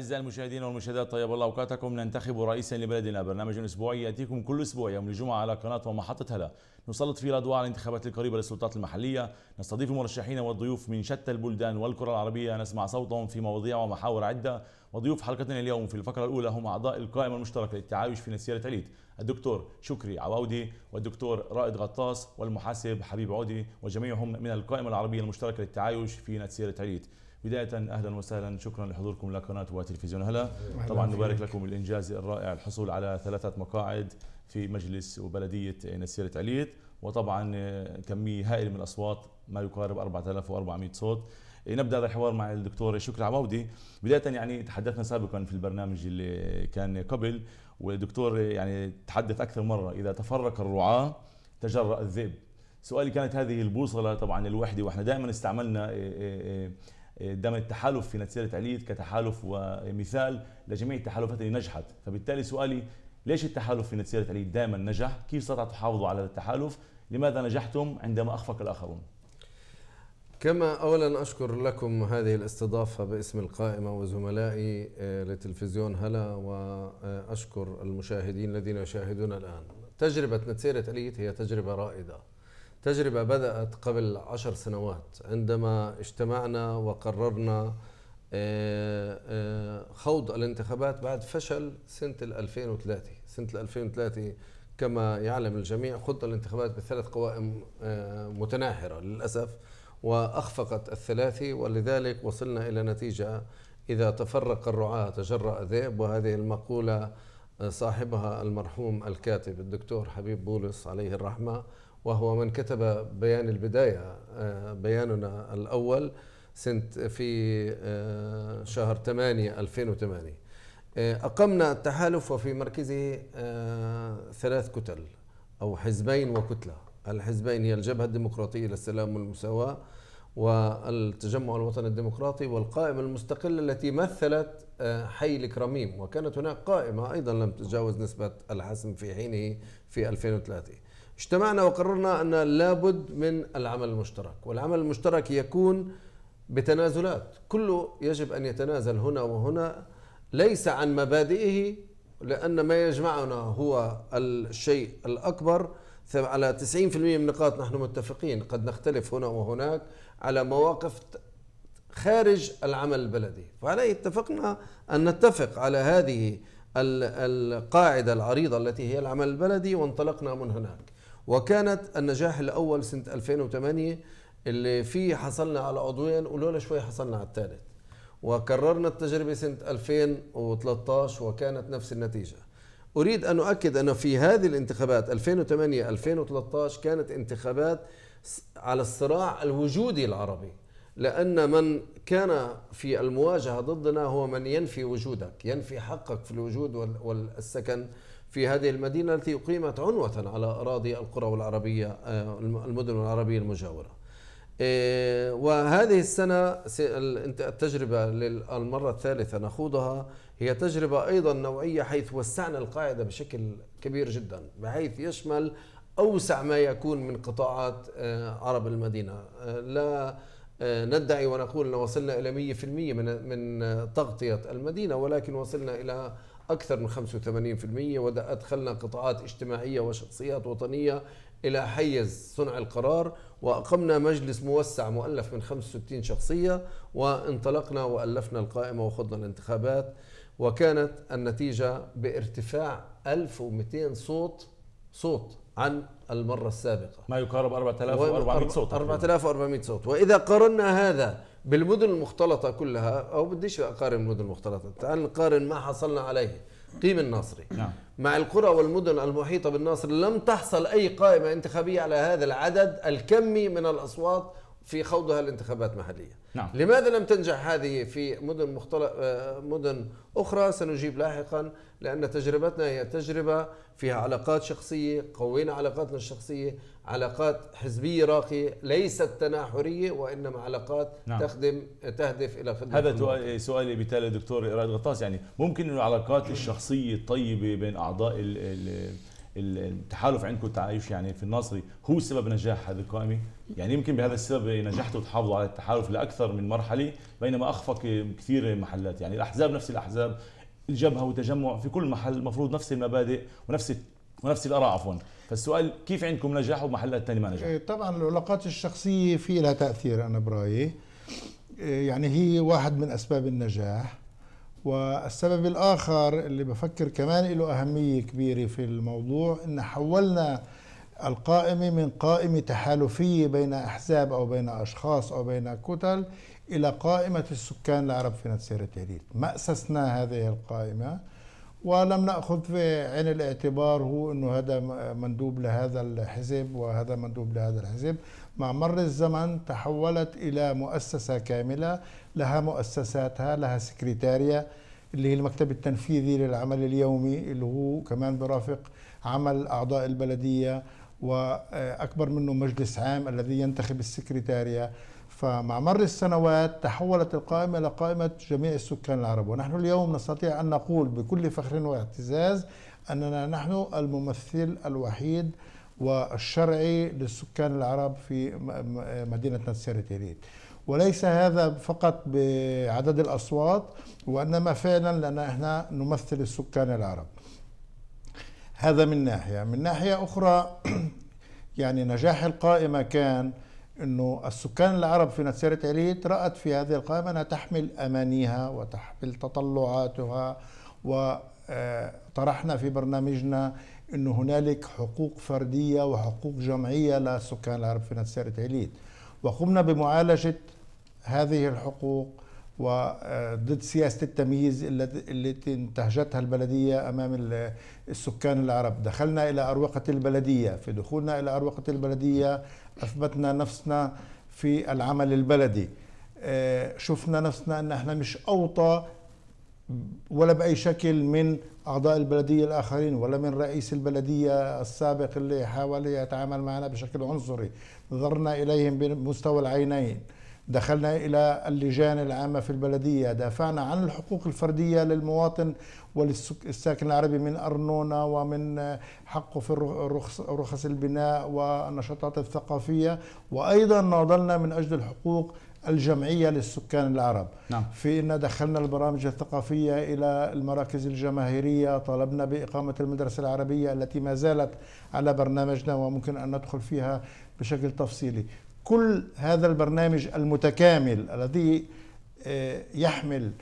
أعزائي المشاهدين والمشاهدات طيب الله أوقاتكم ننتخب رئيسا لبلدنا برنامج أسبوعي يأتيكم كل أسبوع يوم الجمعة على قناة ومحطة هلا نسلط فيه الأضواء على الانتخابات القريبة للسلطات المحلية نستضيف المرشحين والضيوف من شتى البلدان والكرة العربية نسمع صوتهم في مواضيع ومحاور عدة وضيوف حلقتنا اليوم في الفقرة الأولى هم أعضاء القائمة المشتركة للتعايش في نسيرة عليت الدكتور شكري عواودي والدكتور رائد غطاس والمحاسب حبيب عودي وجميعهم من القائمة العربية المشتركة للتعايش في نسيرة عليت بداية أهلا وسهلا شكرا لحضوركم لقناة وتلفزيون هلا طبعا نبارك لكم الإنجاز الرائع الحصول على ثلاثة مقاعد في مجلس وبلدية نسيرة عليت وطبعا آه، كمية هائلة من الأصوات ما يقارب 4400 صوت إيه، نبدا هذا الحوار مع الدكتور شكري عباودي بدايه يعني تحدثنا سابقا في البرنامج اللي كان قبل والدكتور آه، يعني تحدث اكثر مره اذا تفرق الرعاه تجرأ الذئب سؤالي كانت هذه البوصله طبعا الوحده واحنا دائما استعملنا آه، دم التحالف في نتيجة عليد كتحالف ومثال لجميع التحالفات اللي نجحت فبالتالي سؤالي ليش التحالف في نتيجة عليد دائما نجح كيف استطعتوا تحافظوا على التحالف لماذا نجحتم عندما أخفق الآخرون كما أولا أشكر لكم هذه الاستضافة باسم القائمة وزملائي آه، لتلفزيون هلا وأشكر المشاهدين الذين يشاهدون الآن تجربة نتسيرة أليت هي تجربة رائدة تجربة بدأت قبل عشر سنوات عندما اجتمعنا وقررنا آه، آه، خوض الانتخابات بعد فشل سنة 2003 سنة 2003 كما يعلم الجميع خوض الانتخابات بثلاث قوائم آه، متناحرة للأسف وأخفقت الثلاثي ولذلك وصلنا إلى نتيجة إذا تفرق الرعاة تجرأ ذئب وهذه المقولة صاحبها المرحوم الكاتب الدكتور حبيب بولس عليه الرحمة وهو من كتب بيان البداية آه، بياننا الأول سنة في آه، شهر 8 2008 آه، أقمنا التحالف وفي مركزه ثلاث كتل أو حزبين وكتلة الحزبين هي الجبهة الديمقراطية للسلام والمساواة والتجمع الوطني الديمقراطي والقائمة المستقلة التي مثلت حي الكرميم وكانت هناك قائمة أيضا لم تتجاوز نسبة الحسم في حينه في 2003 اجتمعنا وقررنا أن لابد من العمل المشترك والعمل المشترك يكون بتنازلات كله يجب أن يتنازل هنا وهنا ليس عن مبادئه لأن ما يجمعنا هو الشيء الأكبر على 90% من النقاط نحن متفقين قد نختلف هنا وهناك على مواقف خارج العمل البلدي فعليه اتفقنا أن نتفق على هذه القاعدة العريضة التي هي العمل البلدي وانطلقنا من هناك وكانت النجاح الاول سنه 2008 اللي فيه حصلنا على عضوين ولولا شوي حصلنا على الثالث وكررنا التجربه سنه 2013 وكانت نفس النتيجه اريد ان اؤكد ان في هذه الانتخابات 2008 2013 كانت انتخابات على الصراع الوجودي العربي لأن من كان في المواجهة ضدنا هو من ينفي وجودك ينفي حقك في الوجود والسكن في هذه المدينة التي أقيمت عنوة على أراضي القرى والعربية آه، المدن العربية المجاورة آه، وهذه السنة التجربة للمرة الثالثة نخوضها هي تجربة أيضا نوعية حيث وسعنا القاعدة بشكل كبير جدا بحيث يشمل أوسع ما يكون من قطاعات آه، عرب المدينة لا ندعي ونقول أن وصلنا إلى 100% من من تغطية المدينة ولكن وصلنا إلى أكثر من 85% وأدخلنا قطاعات اجتماعية وشخصيات وطنية إلى حيز صنع القرار وأقمنا مجلس موسع مؤلف من 65 شخصية وانطلقنا وألفنا القائمة وخضنا الانتخابات وكانت النتيجة بارتفاع 1200 صوت صوت عن المرة السابقة ما يقارب 4400 صوت 4400 صوت وإذا قارنا هذا بالمدن المختلطه كلها او بديش اقارن المدن المختلطه تعال نقارن ما حصلنا عليه قيم الناصري نعم. مع القرى والمدن المحيطه بالناصر لم تحصل اي قائمه انتخابيه على هذا العدد الكمي من الاصوات في خوضها الانتخابات المحلية نعم. لماذا لم تنجح هذه في مدن مختلط آه، مدن اخرى سنجيب لاحقا لان تجربتنا هي تجربه فيها علاقات شخصيه قوينا علاقاتنا الشخصيه علاقات حزبية راقية ليست تناحرية وإنما علاقات نعم. تخدم تهدف إلى خدمة هذا سؤالي بالتالي دكتور رائد غطاس يعني ممكن أن العلاقات الشخصية الطيبة بين أعضاء الـ الـ التحالف عندكم التعايش يعني في الناصري هو سبب نجاح هذا القائمه يعني يمكن بهذا السبب نجحتوا تحافظوا على التحالف لاكثر من مرحله بينما اخفق كثير محلات يعني الاحزاب نفس الاحزاب الجبهه وتجمع في كل محل المفروض نفس المبادئ ونفس ونفس الاراء عفوا فالسؤال كيف عندكم نجاح ومحلات ثانيه ما نجح إيه، طبعا العلاقات الشخصيه في لها تاثير انا برايي إيه، يعني هي واحد من اسباب النجاح والسبب الاخر اللي بفكر كمان له اهميه كبيره في الموضوع ان حولنا القائمه من قائمه تحالفيه بين احزاب او بين اشخاص او بين كتل الى قائمه السكان العرب في نسير التهديد ما اسسنا هذه القائمه ولم ناخذ في عين الاعتبار هو انه هذا مندوب لهذا الحزب وهذا مندوب لهذا الحزب مع مر الزمن تحولت الى مؤسسه كامله لها مؤسساتها لها سكرتاريه اللي هي المكتب التنفيذي للعمل اليومي اللي هو كمان برافق عمل اعضاء البلديه واكبر منه مجلس عام الذي ينتخب السكرتاريه فمع مر السنوات تحولت القائمة إلى قائمة جميع السكان العرب ونحن اليوم نستطيع أن نقول بكل فخر واعتزاز أننا نحن الممثل الوحيد والشرعي للسكان العرب في مدينة نتسير تيريت وليس هذا فقط بعدد الأصوات وإنما فعلا لأن احنا نمثل السكان العرب هذا من ناحية من ناحية أخرى يعني نجاح القائمة كان انه السكان العرب في نتسيره عليت رأت في هذه القائمة انها تحمل امانيها وتحمل تطلعاتها وطرحنا آه، في برنامجنا انه هنالك حقوق فردية وحقوق جمعية للسكان العرب في نتسيره عليت وقمنا بمعالجة هذه الحقوق وضد سياسة التمييز التي انتهجتها البلدية أمام السكان العرب دخلنا إلى أروقة البلدية في دخولنا إلى أروقة البلدية أثبتنا نفسنا في العمل البلدي آه، شفنا نفسنا أن احنا مش أوطى ولا بأي شكل من أعضاء البلدية الآخرين ولا من رئيس البلدية السابق اللي حاول يتعامل معنا بشكل عنصري نظرنا إليهم بمستوى العينين دخلنا إلى اللجان العامة في البلدية دافعنا عن الحقوق الفردية للمواطن وللساكن العربي من أرنونة ومن حقه في رخص البناء والنشاطات الثقافية وأيضا ناضلنا من أجل الحقوق الجمعية للسكان العرب نعم. في أن دخلنا البرامج الثقافية إلى المراكز الجماهيرية طلبنا بإقامة المدرسة العربية التي ما زالت على برنامجنا وممكن أن ندخل فيها بشكل تفصيلي كل هذا البرنامج المتكامل الذي آه، يحمل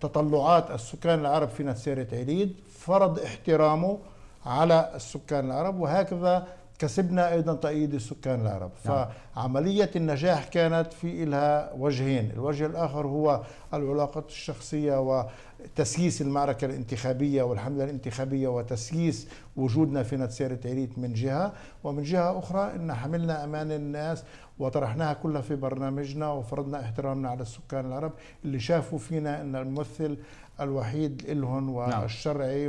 تطلعات السكان العرب في نسيرة عليد فرض احترامه على السكان العرب وهكذا كسبنا ايضا تأييد السكان العرب نعم. فعمليه النجاح كانت في لها وجهين الوجه الاخر هو العلاقات الشخصيه وتسييس المعركه الانتخابيه والحمله الانتخابيه وتسييس وجودنا في نتسيرة عريت من جهه ومن جهه اخرى ان حملنا امان الناس وطرحناها كلها في برنامجنا وفرضنا احترامنا على السكان العرب اللي شافوا فينا ان الممثل الوحيد لهم نعم. والشرعي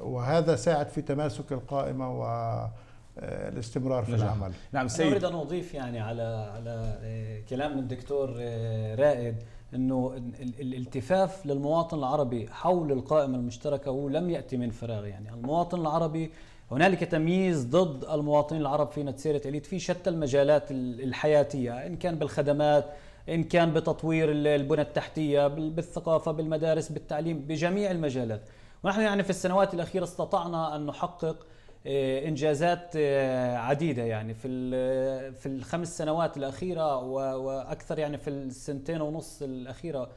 وهذا ساعد في تماسك القائمه و آه، الاستمرار في نعم. العمل نعم سيد اريد ان اضيف يعني على على آه، كلام الدكتور آه، رائد انه الالتفاف للمواطن العربي حول القائمه المشتركه هو لم ياتي من فراغ يعني المواطن العربي هنالك تمييز ضد المواطنين العرب في نتسيرة إليت في شتى المجالات الحياتية إن كان بالخدمات إن كان بتطوير البنى التحتية بالثقافة بالمدارس بالتعليم بجميع المجالات ونحن يعني في السنوات الأخيرة استطعنا أن نحقق آه، انجازات آه، عديده يعني في في الخمس سنوات الاخيره واكثر يعني في السنتين ونص الاخيره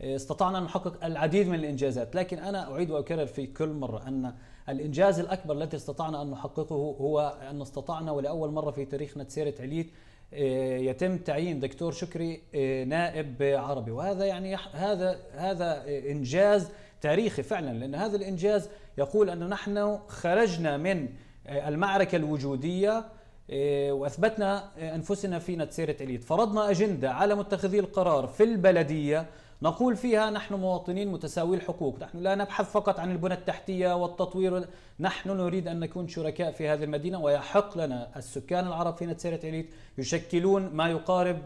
آه، استطعنا ان نحقق العديد من الانجازات لكن انا اعيد واكرر في كل مره ان الانجاز الاكبر الذي استطعنا ان نحققه هو ان استطعنا ولاول مره في تاريخنا تسيره عليت يتم تعيين دكتور شكري نائب عربي وهذا يعني هذا هذا انجاز تاريخي فعلا لان هذا الانجاز يقول أنه نحن خرجنا من آه، المعركة الوجودية آه، وأثبتنا آه، أنفسنا في نتسيرة إليت فرضنا أجندة على متخذي القرار في البلدية نقول فيها نحن مواطنين متساوي الحقوق نحن لا نبحث فقط عن البنى التحتية والتطوير نحن نريد أن نكون شركاء في هذه المدينة ويحق لنا السكان العرب في نتسيرة إليت يشكلون ما يقارب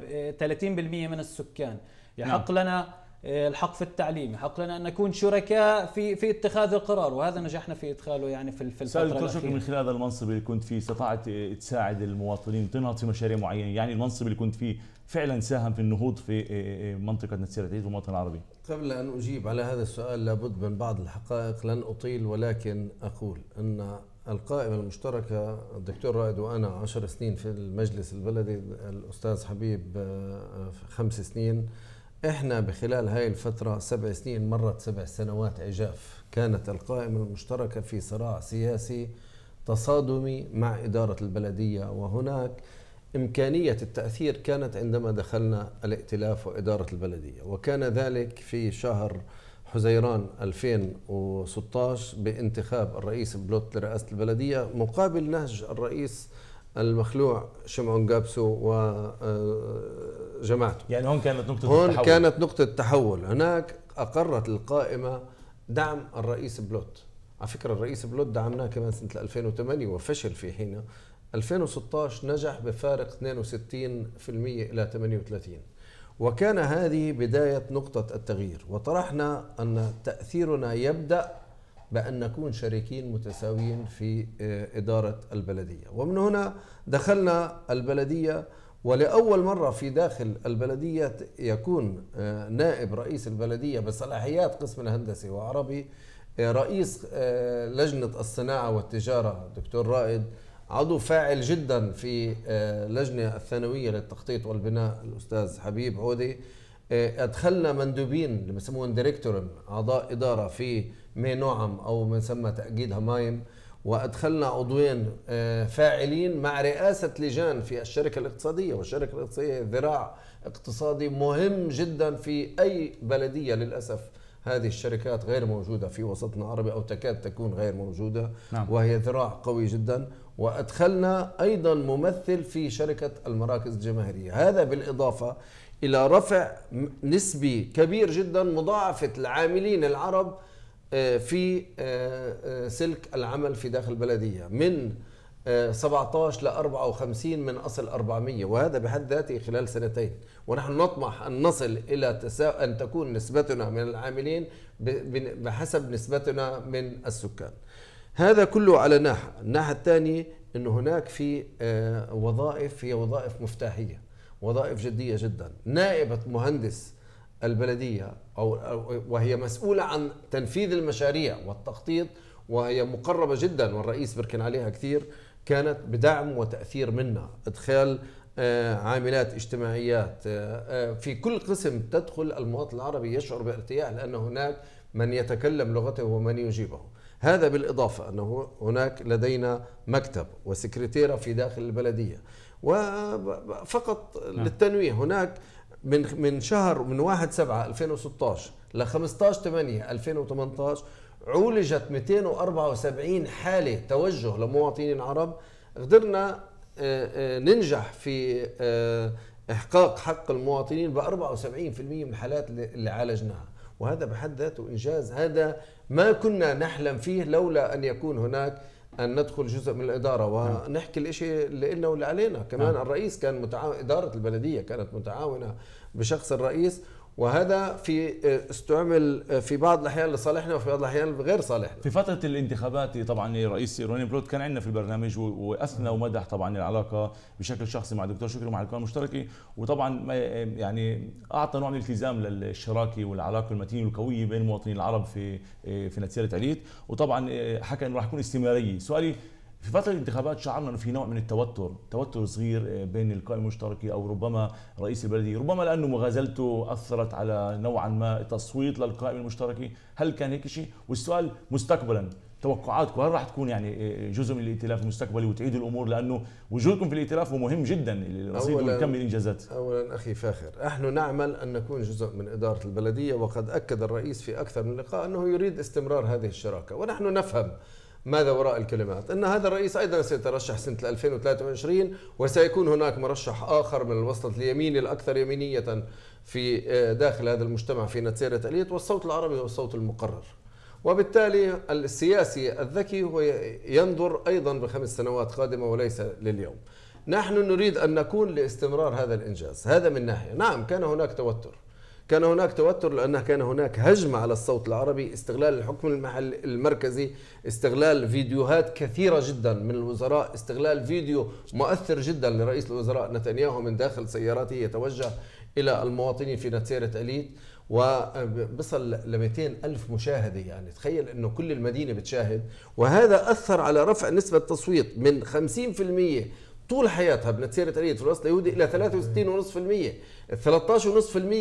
30% من السكان يحق نعم. لنا آه، الحق في التعليم حق لنا أن نكون شركاء في في اتخاذ القرار وهذا نجحنا في إدخاله يعني في في الفترة الأخيرة من خلال هذا المنصب اللي كنت فيه استطعت تساعد المواطنين وتنهض في مشاريع معينة يعني المنصب اللي كنت فيه فعلا ساهم في النهوض في آه، آه، منطقة نسيرة عيد والوطن العربي قبل أن أجيب على هذا السؤال لابد من بعض الحقائق لن أطيل ولكن أقول أن القائمة المشتركة الدكتور رائد وأنا عشر سنين في المجلس البلدي الأستاذ حبيب خمس سنين احنا بخلال هاي الفترة سبع سنين مرت سبع سنوات عجاف كانت القائمة المشتركة في صراع سياسي تصادمي مع إدارة البلدية وهناك إمكانية التأثير كانت عندما دخلنا الائتلاف وإدارة البلدية وكان ذلك في شهر حزيران 2016 بانتخاب الرئيس بلوت لرئاسة البلدية مقابل نهج الرئيس المخلوع شمعون جابسو وجماعته آه، يعني هون كانت نقطة هون التحول كانت نقطة تحول هناك أقرت القائمة دعم الرئيس بلوت على فكرة الرئيس بلوت دعمناه كمان سنة 2008 وفشل في حين 2016 نجح بفارق 62% إلى 38 وكان هذه بداية نقطة التغيير وطرحنا أن تأثيرنا يبدأ بأن نكون شريكين متساويين في آه، إدارة البلدية ومن هنا دخلنا البلدية ولأول مرة في داخل البلدية يكون آه، نائب رئيس البلدية بصلاحيات قسم الهندسي وعربي آه، رئيس لجنة الصناعة والتجارة دكتور رائد عضو فاعل جدا في لجنة الثانوية للتخطيط والبناء الأستاذ حبيب عودي أدخلنا مندوبين اللي بسموهم ديريكتورم أعضاء إدارة في مي نعم أو ما سمى تاكيد همايم وأدخلنا عضوين آه، فاعلين مع رئاسة لجان في الشركة الاقتصادية والشركة الاقتصادية ذراع اقتصادي مهم جدا في أي بلدية للأسف هذه الشركات غير موجودة في وسطنا العربي أو تكاد تكون غير موجودة نعم. وهي ذراع قوي جدا وأدخلنا أيضا ممثل في شركة المراكز الجماهيرية هذا بالإضافة إلى رفع نسبي كبير جدا مضاعفة العاملين العرب آه، في آه، آه، سلك العمل في داخل البلدية من 17 ل 54 من أصل 400 وهذا بحد ذاته خلال سنتين ونحن نطمح أن نصل إلى تسا... أن تكون نسبتنا من العاملين بحسب نسبتنا من السكان هذا كله على ناحية الناحية الثانية أن هناك في وظائف هي وظائف مفتاحية وظائف جدية جدا نائبة مهندس البلديه او وهي مسؤوله عن تنفيذ المشاريع والتخطيط وهي مقربه جدا والرئيس بركن عليها كثير كانت بدعم وتاثير منا ادخال آه، عاملات اجتماعيات آه، آه، في كل قسم تدخل المواطن العربي يشعر بارتياح لان هناك من يتكلم لغته ومن يجيبه هذا بالإضافة أنه هناك لدينا مكتب وسكرتيرة في داخل البلدية وفقط نعم. للتنويه هناك من من شهر من 1 7 2016 ل 15 8 2018 عولجت 274 حاله توجه لمواطنين عرب قدرنا آه، آه، ننجح في آه، احقاق حق المواطنين ب 74% من الحالات اللي عالجناها وهذا بحد ذاته انجاز هذا ما كنا نحلم فيه لولا ان يكون هناك ان ندخل جزء من الاداره نعم. ونحكي الشيء اللي لنا واللي علينا كمان نعم. الرئيس كان متعاون اداره البلديه كانت متعاونه بشخص الرئيس وهذا في آه، استعمل آه، في بعض الاحيان لصالحنا وفي بعض الاحيان غير صالحنا في فتره الانتخابات طبعا الرئيس رونين بلوت كان عندنا في البرنامج واثنى ومدح طبعا العلاقه بشكل شخصي مع الدكتور شكري ومع الكون المشتركه وطبعا آه، يعني اعطى نوع من الالتزام للشراكه والعلاقه المتينه والقويه بين المواطنين العرب في في نتسيره عليت وطبعا حكى انه راح يكون استمراريه سؤالي في فترة الانتخابات شعرنا انه في نوع من التوتر، توتر صغير آه، بين القائمة المشتركة او ربما رئيس البلدية، ربما لانه مغازلته اثرت على نوعا ما التصويت للقائمة المشتركة، هل كان هيك شيء؟ والسؤال مستقبلا توقعاتكم هل راح تكون يعني آه، آه، جزء من الائتلاف المستقبلي وتعيدوا الامور لانه وجودكم في الائتلاف هو مهم جدا لنصيد ونكمل الانجازات. اولا اخي فاخر، نحن نعمل ان نكون جزء من اداره البلديه وقد اكد الرئيس في اكثر من لقاء انه يريد استمرار هذه الشراكه ونحن نفهم ماذا وراء الكلمات أن هذا الرئيس أيضا سيترشح سنة 2023 وسيكون هناك مرشح آخر من الوسط اليميني الأكثر يمينية في آه، داخل هذا المجتمع في نتسيرة اليت والصوت العربي هو الصوت المقرر وبالتالي السياسي الذكي هو ينظر أيضا بخمس سنوات قادمة وليس لليوم نحن نريد أن نكون لاستمرار هذا الإنجاز هذا من ناحية نعم كان هناك توتر كان هناك توتر لأنه كان هناك هجمة على الصوت العربي استغلال الحكم المحل المركزي استغلال فيديوهات كثيرة جدا من الوزراء استغلال فيديو مؤثر جدا لرئيس الوزراء نتنياهو من داخل سيارته يتوجه إلى المواطنين في نتسيرة أليت وبصل ل ألف مشاهدة يعني تخيل أنه كل المدينة بتشاهد وهذا أثر على رفع نسبة التصويت من 50% طول حياتها بنتسيرت في الوسط اليهودي إلى 63.5% ال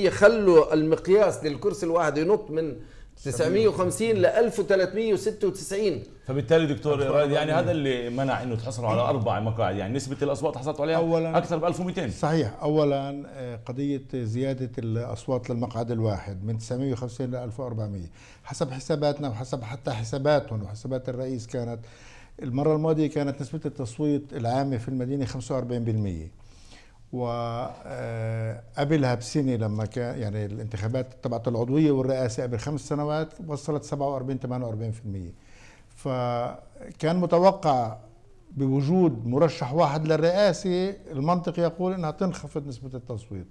13.5% خلوا المقياس للكرسي الواحد ينط من 950 ل 1396 فبالتالي دكتور رائد يعني هذا اللي منع انه تحصلوا على اربع مقاعد يعني نسبه الاصوات حصلتوا عليها أولاً اكثر ب 1200 صحيح اولا آه، قضيه زياده الاصوات للمقعد الواحد من 950 ل 1400 حسب حساباتنا وحسب حتى حساباتهم وحسابات الرئيس كانت المرة الماضية كانت نسبة التصويت العامة في المدينة 45% وقبلها آه، بسنة لما كان يعني الانتخابات تبعت العضوية والرئاسة قبل خمس سنوات وصلت 47 48% فكان متوقع بوجود مرشح واحد للرئاسة المنطق يقول أنها تنخفض نسبة التصويت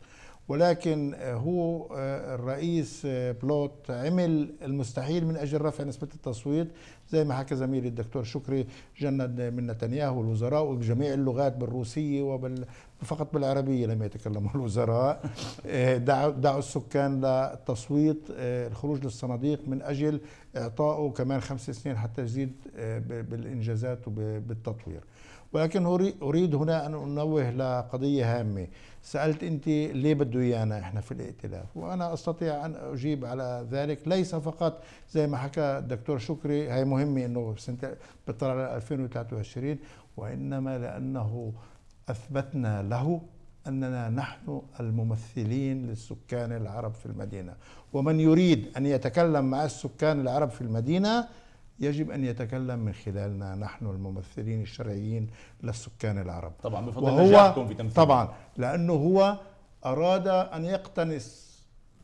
ولكن هو آه، الرئيس آه، بلوت عمل المستحيل من اجل رفع نسبه التصويت زي ما حكى زميلي الدكتور شكري جند من نتنياهو الوزراء وبجميع اللغات بالروسيه وبال فقط بالعربيه لم يتكلموا الوزراء آه، دعوا دعوا السكان للتصويت الخروج للصناديق من اجل اعطائه كمان خمس سنين حتى يزيد بالانجازات وبالتطوير ولكن اريد هنا ان انوه لقضيه هامه سالت انت ليه بده ايانا احنا في الائتلاف وانا استطيع ان اجيب على ذلك ليس فقط زي ما حكى الدكتور شكري هي مهمه انه سنه بطلع 2023 وانما لانه اثبتنا له أننا نحن الممثلين للسكان العرب في المدينة ومن يريد أن يتكلم مع السكان العرب في المدينة يجب ان يتكلم من خلالنا نحن الممثلين الشرعيين للسكان العرب طبعا بفضل وهو في تمثيل طبعا لانه هو اراد ان يقتنص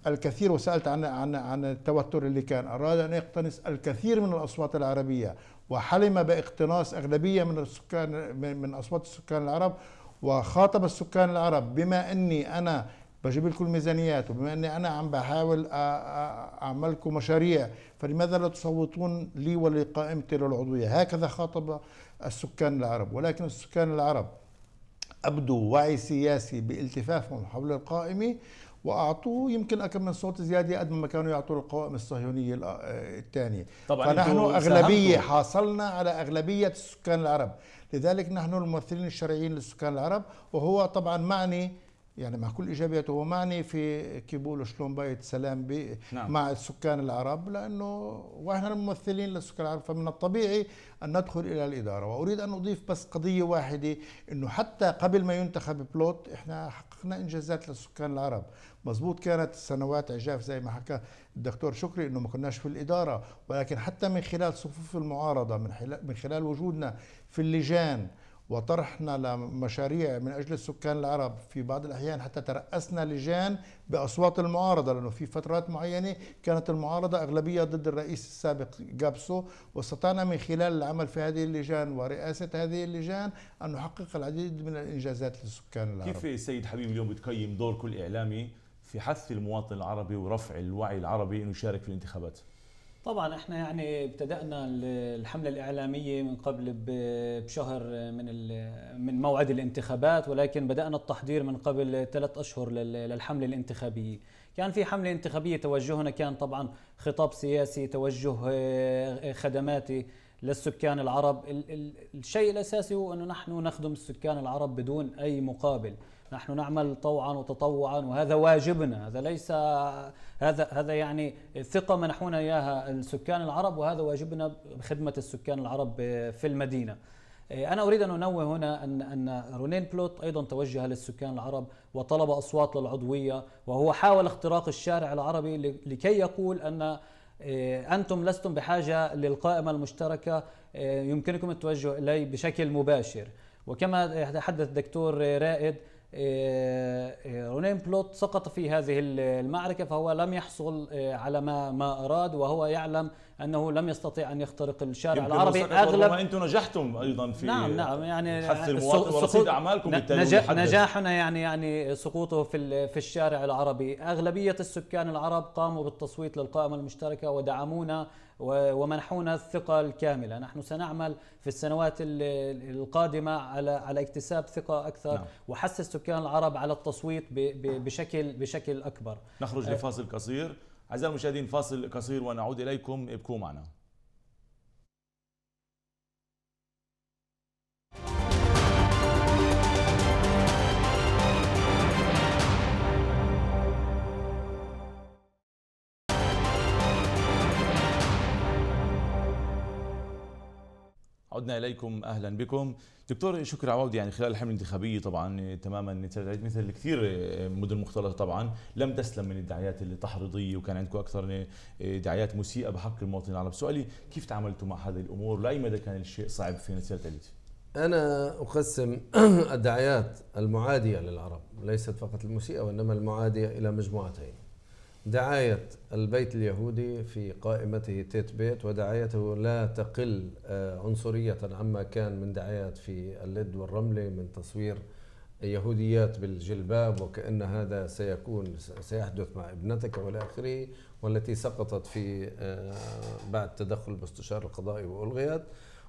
الكثير وسالت عن عن عن التوتر اللي كان اراد ان يقتنص الكثير من الاصوات العربيه وحلم باقتناص اغلبيه من السكان من اصوات السكان العرب وخاطب السكان العرب بما اني انا بجيب لكم الميزانيات وبما اني انا عم بحاول اعمل لكم مشاريع فلماذا لا تصوتون لي ولقائمتي للعضويه هكذا خاطب السكان العرب ولكن السكان العرب ابدوا وعي سياسي بالتفافهم حول القائمه واعطوه يمكن اكم من صوت زياده قد ما كانوا يعطوا القوائم الصهيونيه الثانيه طبعا فنحن اغلبيه حاصلنا على اغلبيه السكان العرب لذلك نحن الممثلين الشرعيين للسكان العرب وهو طبعا معني يعني مع كل ايجابياته هو معني في كيبول شلون بايت سلام بي نعم. مع السكان العرب لانه واحنا الممثلين للسكان العرب فمن الطبيعي ان ندخل الى الاداره واريد ان اضيف بس قضيه واحده انه حتى قبل ما ينتخب بلوت احنا حققنا انجازات للسكان العرب مزبوط كانت سنوات عجاف زي ما حكى الدكتور شكري انه ما كناش في الاداره ولكن حتى من خلال صفوف المعارضه من من خلال وجودنا في اللجان وطرحنا لمشاريع من اجل السكان العرب في بعض الاحيان حتى ترأسنا لجان باصوات المعارضه لانه في فترات معينه كانت المعارضه اغلبيه ضد الرئيس السابق جابسو واستطعنا من خلال العمل في هذه اللجان ورئاسه هذه اللجان ان نحقق العديد من الانجازات للسكان العرب كيف السيد حبيب اليوم بتقيم دوركم الاعلامي في حث المواطن العربي ورفع الوعي العربي انه يشارك في الانتخابات؟ طبعا احنا يعني ابتدانا الحمله الاعلاميه من قبل بشهر من من موعد الانتخابات ولكن بدانا التحضير من قبل ثلاث اشهر للحمله الانتخابيه كان في حمله انتخابيه توجهنا كان طبعا خطاب سياسي توجه آه، خدماتي للسكان العرب الشيء الاساسي هو انه نحن نخدم السكان العرب بدون اي مقابل نحن نعمل طوعا وتطوعا وهذا واجبنا هذا ليس هذا هذا يعني ثقة منحونا إياها السكان العرب وهذا واجبنا بخدمة السكان العرب في المدينة إيه، أنا أريد أن أنوه هنا أن أن رونين بلوت أيضا توجه للسكان العرب وطلب أصوات للعضوية وهو حاول اختراق الشارع العربي لكي يقول أن إيه، أنتم لستم بحاجة للقائمة المشتركة إيه، يمكنكم التوجه إلي بشكل مباشر وكما تحدث الدكتور رائد آه، آه، رونين بلوت سقط في هذه المعركة فهو لم يحصل آه، على ما ما أراد وهو يعلم أنه لم يستطيع أن يخترق الشارع العربي أغلب أنتم نجحتم أيضا في نعم نعم يعني, يعني سقوط أعمالكم نجاح نجاحنا يعني يعني سقوطه في في الشارع العربي أغلبية السكان العرب قاموا بالتصويت للقائمة المشتركة ودعمونا ومنحونا الثقة الكاملة نحن سنعمل في السنوات القادمة على على اكتساب ثقة أكثر نعم. وحث السكان العرب على التصويت نعم. بشكل بشكل أكبر نخرج آه. لفاصل قصير أعزائي المشاهدين فاصل قصير ونعود إليكم ابقوا معنا عدنا اليكم اهلا بكم دكتور شكر عوض يعني خلال الحمله الانتخابيه طبعا تماما مثل كثير آه، مدن مختلطه طبعا لم تسلم من الدعايات التحريضيه وكان عندكم اكثر آه، دعايات مسيئه بحق المواطن العربي سؤالي كيف تعاملتوا مع هذه الامور لاي مدى كان الشيء صعب في نتيجه تاليت انا اقسم الدعايات المعاديه للعرب ليست فقط المسيئه وانما المعاديه الى مجموعتين دعاية البيت اليهودي في قائمته تيت بيت ودعايته لا تقل آه، عنصرية عما كان من دعايات في اللد والرملة من تصوير يهوديات بالجلباب وكأن هذا سيكون سيحدث مع ابنتك والى آخره والتي سقطت في آه، بعد تدخل المستشار القضائي وألغيت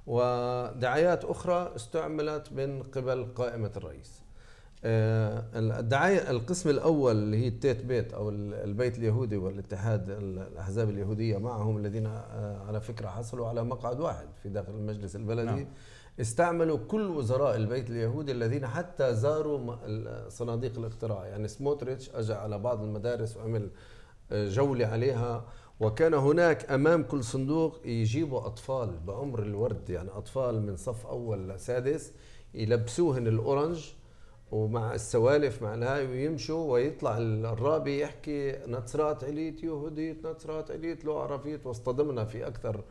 ودعايات أخرى استعملت من قبل قائمة الرئيس آه، الدعاية القسم الأول اللي هي التيت بيت أو البيت اليهودي والاتحاد الأحزاب اليهودية معهم الذين آه، على فكرة حصلوا على مقعد واحد في داخل المجلس البلدي نعم. استعملوا كل وزراء البيت اليهودي الذين حتى زاروا صناديق الاقتراع يعني سموتريتش أجى على بعض المدارس وعمل آه، جولة عليها وكان هناك امام كل صندوق يجيبوا اطفال بعمر الورد يعني اطفال من صف اول لسادس يلبسوهن الاورنج ومع السوالف مع الهاي ويمشوا ويطلع الرابي يحكي نصرات عليت يهوديت نصرات عليت لو عرفيت واصطدمنا في اكثر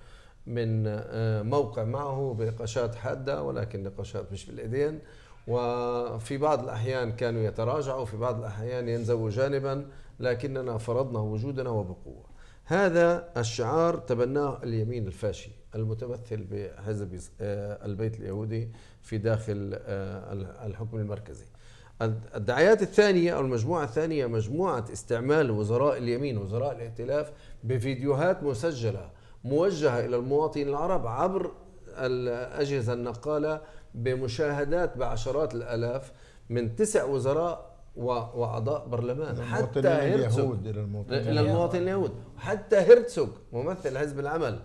من آه، موقع معه بنقاشات حاده ولكن نقاشات مش بالايدين وفي بعض الاحيان كانوا يتراجعوا في بعض الاحيان ينزووا جانبا لكننا فرضنا وجودنا وبقوه. هذا الشعار تبناه اليمين الفاشي المتمثل بحزب آه، البيت اليهودي في داخل آه، الحكم المركزي الدعايات الثانية أو المجموعة الثانية مجموعة استعمال وزراء اليمين وزراء الائتلاف بفيديوهات مسجلة موجهة إلى المواطنين العرب عبر الأجهزة النقالة بمشاهدات بعشرات الآلاف من تسع وزراء واعضاء برلمان حتى هرتسوك الى المواطنين الى المواطنين اليهود حتى هرتسوك ممثل حزب العمل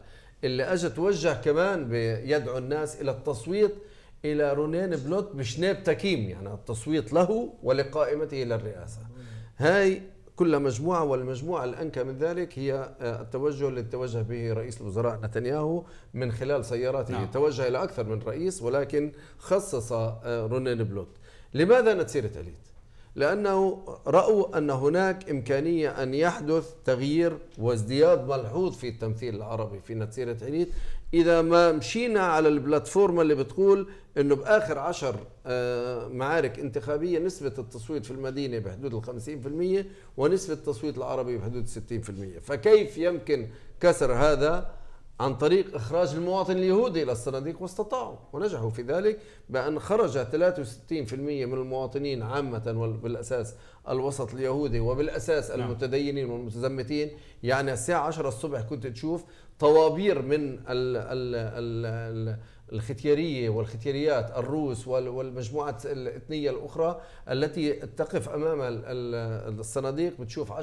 اللي اجى توجه كمان بيدعو الناس الى التصويت إلى رونين بلوت بشناب تكيم يعني التصويت له ولقائمته إلى الرئاسة هاي كل مجموعة والمجموعة الأنكى من ذلك هي آه، التوجه اللي توجه به رئيس الوزراء نتنياهو من خلال سياراته نعم. توجه إلى أكثر من رئيس ولكن خصص آه، رونين بلوت لماذا نتسير تاليت؟ لأنه رأوا أن هناك إمكانية أن يحدث تغيير وازدياد ملحوظ في التمثيل العربي في نتسيرة تاليت اذا ما مشينا على البلاتفورم اللي بتقول انه باخر عشر آه، معارك انتخابيه نسبه التصويت في المدينه بحدود ال 50% ونسبه التصويت العربي بحدود 60% فكيف يمكن كسر هذا عن طريق إخراج المواطن اليهودي إلى الصناديق واستطاعوا ونجحوا في ذلك بأن خرج 63% من المواطنين عامة وبالأساس الوسط اليهودي وبالأساس نعم. المتدينين والمتزمتين يعني الساعة 10 الصبح كنت تشوف طوابير من ال ال ال ال الختيارية والختياريات الروس والمجموعات الإثنية الأخرى التي تقف أمام الصناديق بتشوف 10%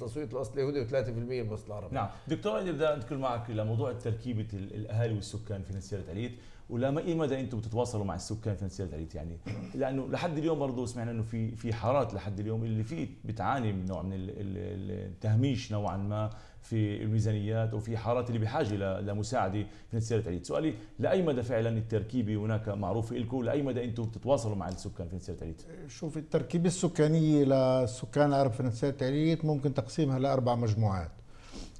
تصويت الأصل اليهودي و3% الأصل العربي نعم دكتور أنا بدي أنتقل معك لموضوع تركيبة الأهالي والسكان في نسيرة عليت ما اي مدى انتم بتتواصلوا مع السكان في نسيان العريت يعني لانه لحد اليوم برضه سمعنا انه في في حارات لحد اليوم اللي في بتعاني من نوع من التهميش نوعا ما في الميزانيات وفي حارات اللي بحاجه لمساعده في نسيان العريت سؤالي لاي مدى فعلا التركيبه هناك معروفه لكم لاي مدى انتم بتتواصلوا مع السكان في نسيان العريت شوف التركيبه السكانيه لسكان عرب في نسيان العريت ممكن تقسيمها لاربع مجموعات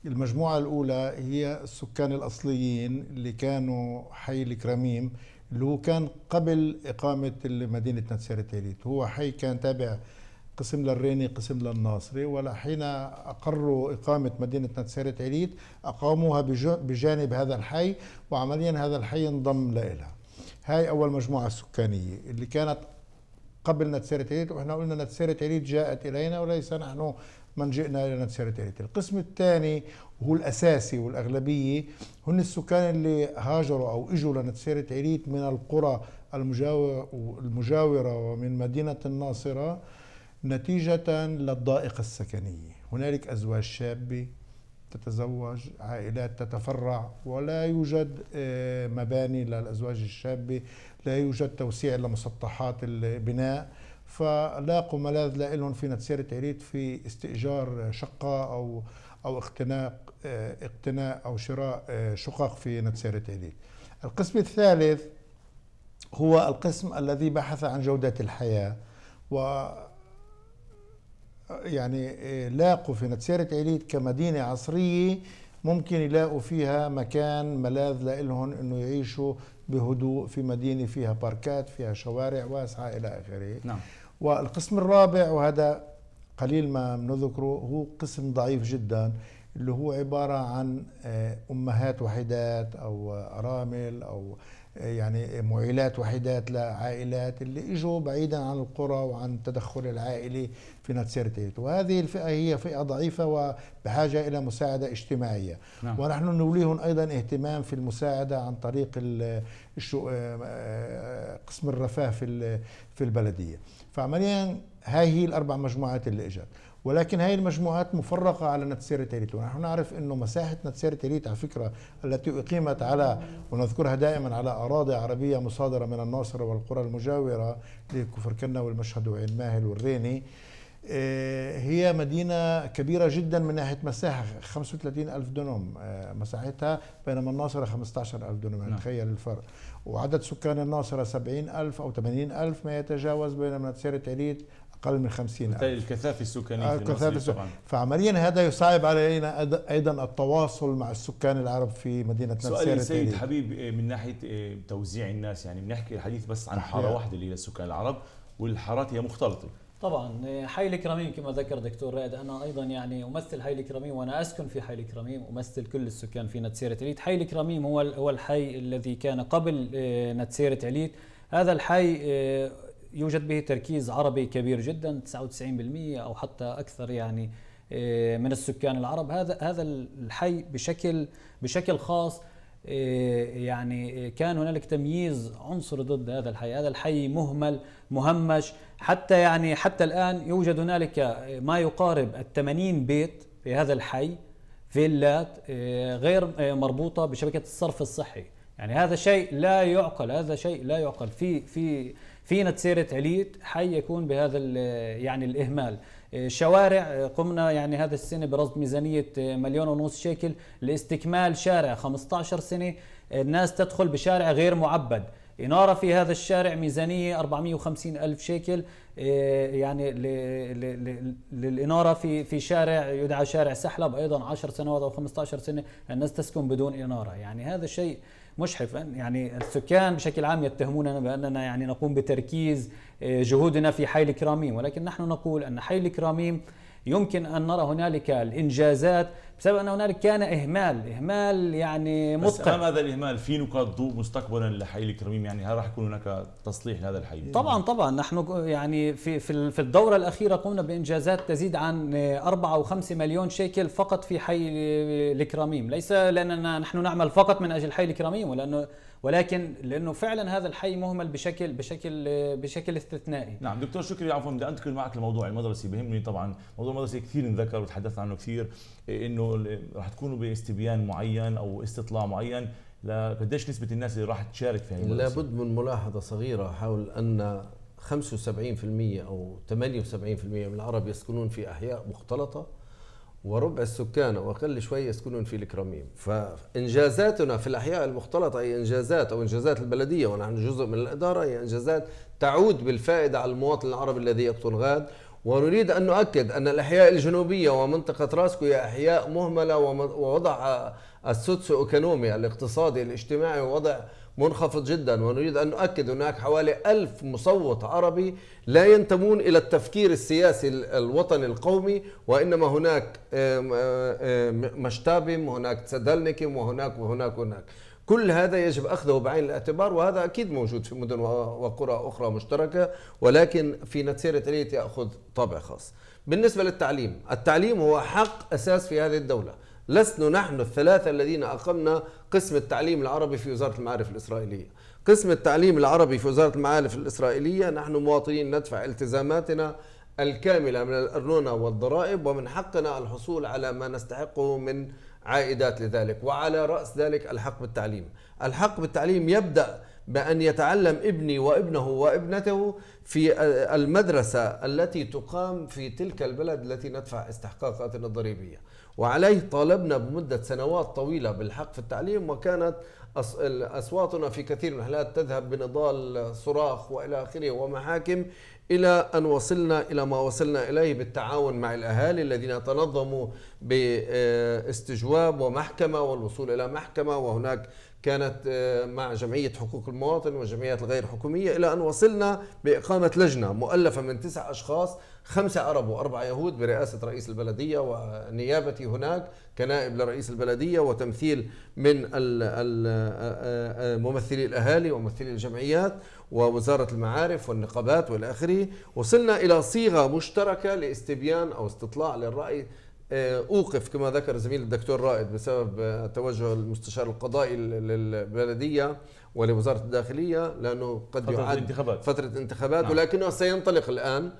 المجموعة الأولى هي السكان الأصليين اللي كانوا حي الكرميم اللي هو كان قبل إقامة مدينة نتسير تيليت هو حي كان تابع قسم للريني قسم للناصري ولحين أقروا إقامة مدينة نتسير عليت أقاموها بجانب هذا الحي وعمليا هذا الحي انضم لإلها هاي أول مجموعة سكانية اللي كانت قبل نتسير عليت وإحنا قلنا نتسير عليت جاءت إلينا وليس نحن من جئنا إلى نفسها تالت القسم الثاني وهو الأساسي والأغلبية هن السكان اللي هاجروا أو إجوا لنتسيرة عيليت من القرى المجاورة ومن مدينة الناصرة نتيجة للضائقة السكنية هنالك أزواج شابة تتزوج عائلات تتفرع ولا يوجد آه، مباني للأزواج الشابة لا يوجد توسيع لمسطحات البناء فلاقوا ملاذ لهم في نتسيرة عريت في استئجار شقة أو أو اختناق آه، اقتناء أو شراء آه، شقق في نتسيرة عريت القسم الثالث هو القسم الذي بحث عن جودة الحياة و آه، يعني لاقوا في نتسيرة عيليت كمدينة عصرية ممكن يلاقوا فيها مكان ملاذ لإلهم أنه يعيشوا بهدوء في مدينة فيها باركات فيها شوارع واسعة إلى آخره نعم. والقسم الرابع وهذا قليل ما بنذكره هو قسم ضعيف جدا اللي هو عبارة عن آه، أمهات وحيدات أو آه، أرامل أو يعني معيلات وحيدات لعائلات اللي اجوا بعيدا عن القرى وعن التدخل العائلي في ناتسيرتيت وهذه الفئه هي فئه ضعيفه وبحاجه الى مساعده اجتماعيه نعم. ونحن نوليهم ايضا اهتمام في المساعده عن طريق آه، آه، قسم الرفاه في في البلديه فعمليا هاي هي الاربع مجموعات اللي اجت ولكن هذه المجموعات مفرقة على نتسيري تيريت ونحن نعرف أنه مساحة نتسيري تيريت على فكرة التي أقيمت على ونذكرها دائما على أراضي عربية مصادرة من الناصرة والقرى المجاورة لكفر كنا والمشهد وعين ماهل والريني آه، هي مدينة كبيرة جدا من ناحية مساحة 35 ألف دونم آه، مساحتها بينما الناصرة 15 ألف دونم يعني نعم. تخيل الفرق وعدد سكان الناصرة 70 ألف أو 80 ألف ما يتجاوز بينما تسيرة عليت اقل من 50 الف الكثافه السكانيه الكثافه السكانيه فعمليا هذا يصعب علينا ايضا التواصل مع السكان العرب في مدينه نفسها سؤالي سيد التالي. حبيب آه، من ناحيه آه، توزيع الناس يعني بنحكي الحديث بس عن حاره واحده اللي هي السكان العرب والحارات هي مختلطه طبعا آه، حي الكرميم كما ذكر دكتور رائد انا ايضا يعني امثل حي الكرميم وانا اسكن في حي الكرميم امثل كل السكان في نتسيره عليت حي الكرميم هو هو الحي الذي كان قبل نتسيره عليت هذا الحي يوجد به تركيز عربي كبير جدا 99% او حتى اكثر يعني آه، من السكان العرب هذا هذا الحي بشكل بشكل خاص آه، يعني آه، كان هنالك تمييز عنصري ضد هذا الحي هذا الحي مهمل مهمش حتى يعني حتى الآن يوجد هنالك ما يقارب ال80 بيت في هذا الحي فيلات غير مربوطة بشبكة الصرف الصحي يعني هذا شيء لا يعقل هذا شيء لا يعقل في في في نتسيرة عليت حيكون بهذا يعني الإهمال آه، شوارع آه، قمنا يعني هذا السنة برصد ميزانية آه، مليون ونص شيكل لاستكمال شارع 15 سنة الناس تدخل بشارع غير معبد إنارة في هذا الشارع ميزانية 450 ألف شيكل يعني للإنارة في في شارع يدعى شارع سحلب أيضا 10 سنوات أو 15 سنة الناس تسكن بدون إنارة يعني هذا شيء مشحفا يعني السكان بشكل عام يتهموننا باننا يعني نقوم بتركيز آه، جهودنا في حي الكراميم ولكن نحن نقول ان حي الكراميم يمكن أن نرى هنالك الإنجازات بسبب أن هنالك كان إهمال إهمال يعني مطلق بس هذا الإهمال في نقاط ضوء مستقبلا لحي الكريم يعني هل راح يكون هناك تصليح لهذا الحي؟ طبعا طبعا نحن يعني في في الدورة الأخيرة قمنا بإنجازات تزيد عن 4 أو 5 مليون شيكل فقط في حي الكرميم ليس لأننا نحن نعمل فقط من أجل حي الكرميم ولأنه ولكن لانه فعلا هذا الحي مهمل بشكل بشكل بشكل استثنائي نعم دكتور شكري عفوا بدي انتقل معك لموضوع المدرسي بهمني طبعا موضوع المدرسي كثير انذكر وتحدثنا عنه كثير انه راح تكونوا باستبيان معين او استطلاع معين لقديش نسبه الناس اللي راح تشارك في هاي المدرسه لابد من ملاحظه صغيره حول ان 75% او 78% من العرب يسكنون في احياء مختلطه وربع السكان او اقل شوي يسكنون في الكراميم، فانجازاتنا في الاحياء المختلطه هي انجازات او انجازات البلديه ونحن جزء من الاداره هي انجازات تعود بالفائده على المواطن العربي الذي يقطن غاد ونريد ان نؤكد ان الاحياء الجنوبيه ومنطقه راسكو هي احياء مهمله ووضع السوسيو ايكونومي الاقتصادي الاجتماعي ووضع منخفض جدا ونريد أن نؤكد هناك حوالي ألف مصوت عربي لا ينتمون إلى التفكير السياسي الوطني القومي وإنما هناك مشتابم وهناك تسدلنكم وهناك وهناك وهناك كل هذا يجب أخذه بعين الاعتبار وهذا أكيد موجود في مدن وقرى أخرى مشتركة ولكن في نتسيرة إليت يأخذ طابع خاص بالنسبة للتعليم التعليم هو حق أساس في هذه الدولة لسنا نحن الثلاثة الذين أقمنا قسم التعليم العربي في وزارة المعارف الإسرائيلية قسم التعليم العربي في وزارة المعارف الإسرائيلية نحن مواطنين ندفع التزاماتنا الكاملة من الأرنونة والضرائب ومن حقنا الحصول على ما نستحقه من عائدات لذلك وعلى رأس ذلك الحق بالتعليم الحق بالتعليم يبدأ بأن يتعلم ابني وابنه وابنته في المدرسة التي تقام في تلك البلد التي ندفع استحقاقاتنا الضريبية وعليه طالبنا بمدة سنوات طويلة بالحق في التعليم وكانت أصواتنا في كثير من الحالات تذهب بنضال صراخ وإلى آخره ومحاكم إلى أن وصلنا إلى ما وصلنا إليه بالتعاون مع الأهالي الذين تنظموا باستجواب ومحكمة والوصول إلى محكمة وهناك كانت آه، مع جمعية حقوق المواطن والجمعيات الغير حكومية إلى أن وصلنا بإقامة لجنة مؤلفة من تسع أشخاص خمسة عرب وأربعة يهود برئاسة رئيس البلدية ونيابتي هناك كنائب لرئيس البلدية وتمثيل من ممثلي الأهالي وممثلي الجمعيات ووزارة المعارف والنقابات والآخره وصلنا إلى صيغة مشتركة لاستبيان أو استطلاع للرأي اوقف كما ذكر زميل الدكتور رائد بسبب توجه المستشار القضائي للبلديه ولوزاره الداخليه لانه قد فترة يعد فتره انتخابات نعم. ولكنه سينطلق الان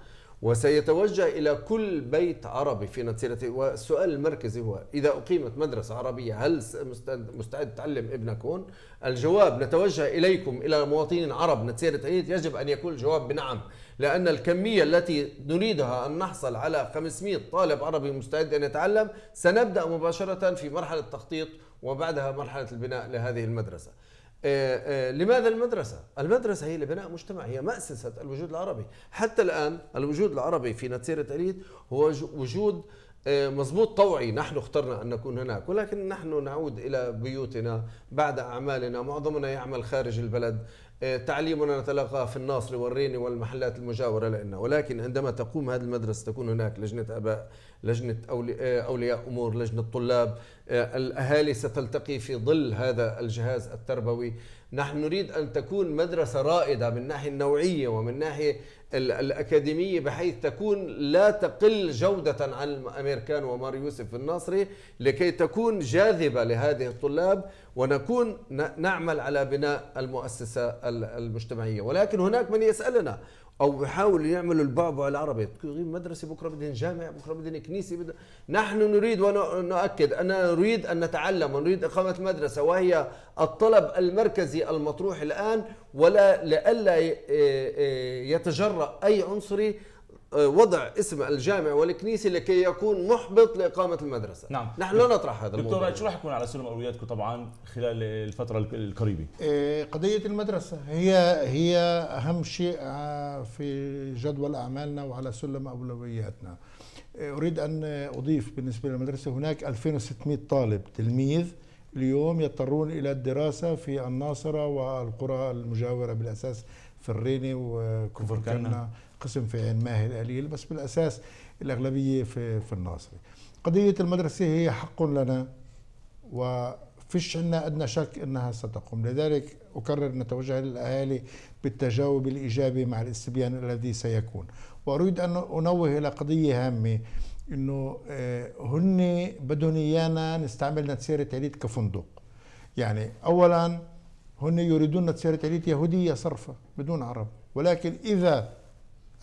وسيتوجه إلى كل بيت عربي في نتيرته والسؤال المركزي هو إذا أقيمت مدرسة عربية هل مستعد تعلم ابنك هون؟ الجواب نتوجه إليكم إلى مواطنين عرب نتيرة يجب أن يكون الجواب بنعم لأن الكمية التي نريدها أن نحصل على 500 طالب عربي مستعد أن يتعلم سنبدأ مباشرة في مرحلة التخطيط وبعدها مرحلة البناء لهذه المدرسة آه، آه، لماذا المدرسة؟ المدرسة هي لبناء مجتمع هي مأسسة الوجود العربي حتى الآن الوجود العربي في نتسيرة إليت هو وجود آه، مضبوط طوعي نحن اخترنا أن نكون هناك ولكن نحن نعود إلى بيوتنا بعد أعمالنا معظمنا يعمل خارج البلد تعليمنا نتلقاه في الناصري والريني والمحلات المجاورة لنا ولكن عندما تقوم هذه المدرسة تكون هناك لجنة أباء لجنه آه، اولياء امور لجنه طلاب آه، الاهالي ستلتقي في ظل هذا الجهاز التربوي نحن نريد ان تكون مدرسه رائده من ناحيه النوعيه ومن ناحيه الأكاديمية بحيث تكون لا تقل جودة عن الأمريكان ومار يوسف الناصري لكي تكون جاذبة لهذه الطلاب ونكون نعمل على بناء المؤسسة المجتمعية ولكن هناك من يسألنا او بيحاولوا يعملوا البعبع العربي تقيم مدرسه بكره بدهن جامع بكره بدهن كنيسه بدهن نحن نريد ونؤكد ان نريد ان نتعلم ونريد اقامه مدرسه وهي الطلب المركزي المطروح الان ولا لئلا إيه- إيه- يتجرا اي عنصري وضع اسم الجامع والكنيسه لكي يكون محبط لاقامه المدرسه نعم نحن لا نطرح هذا الموضوع دكتور شو راح يكون على سلم اولوياتكم طبعا خلال الفتره القريبه إيه، قضيه المدرسه هي هي اهم شيء آه، في جدول اعمالنا وعلى سلم اولوياتنا إيه، اريد ان اضيف بالنسبه للمدرسه هناك 2600 طالب تلميذ اليوم يضطرون الى الدراسه في الناصره والقرى المجاوره بالاساس فريني وكفر كنا قسم في عين ماهر قليل بس بالأساس الأغلبية في, في الناصري قضية المدرسة هي حق لنا وفيش عنا أدنى شك أنها ستقوم لذلك أكرر نتوجه للأهالي بالتجاوب الإيجابي مع الاستبيان الذي سيكون وأريد أن أنوه إلى قضية هامة انه آه، هن بدهم ايانا نستعمل نتسيرة عليت كفندق يعني اولا هن يريدون نتسيرة عليت يهودية صرفة بدون عرب ولكن اذا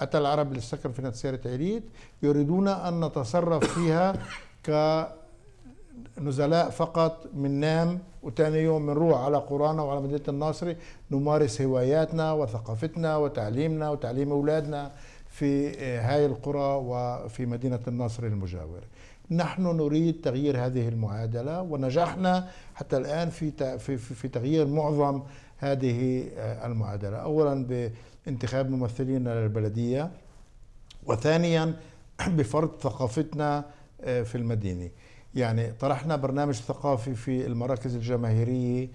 أتى العرب للسكن في نتسيرة عريت يريدون أن نتصرف فيها كنزلاء فقط من نام وتاني يوم بنروح على قرانا وعلى مدينة الناصري نمارس هواياتنا وثقافتنا وتعليمنا وتعليم أولادنا في آه، هاي القرى وفي مدينة الناصر المجاورة نحن نريد تغيير هذه المعادلة ونجحنا حتى الآن في في تغيير معظم هذه آه، المعادلة أولا انتخاب ممثلين للبلدية وثانيا بفرض ثقافتنا آه، في المدينة يعني طرحنا برنامج ثقافي في المراكز الجماهيرية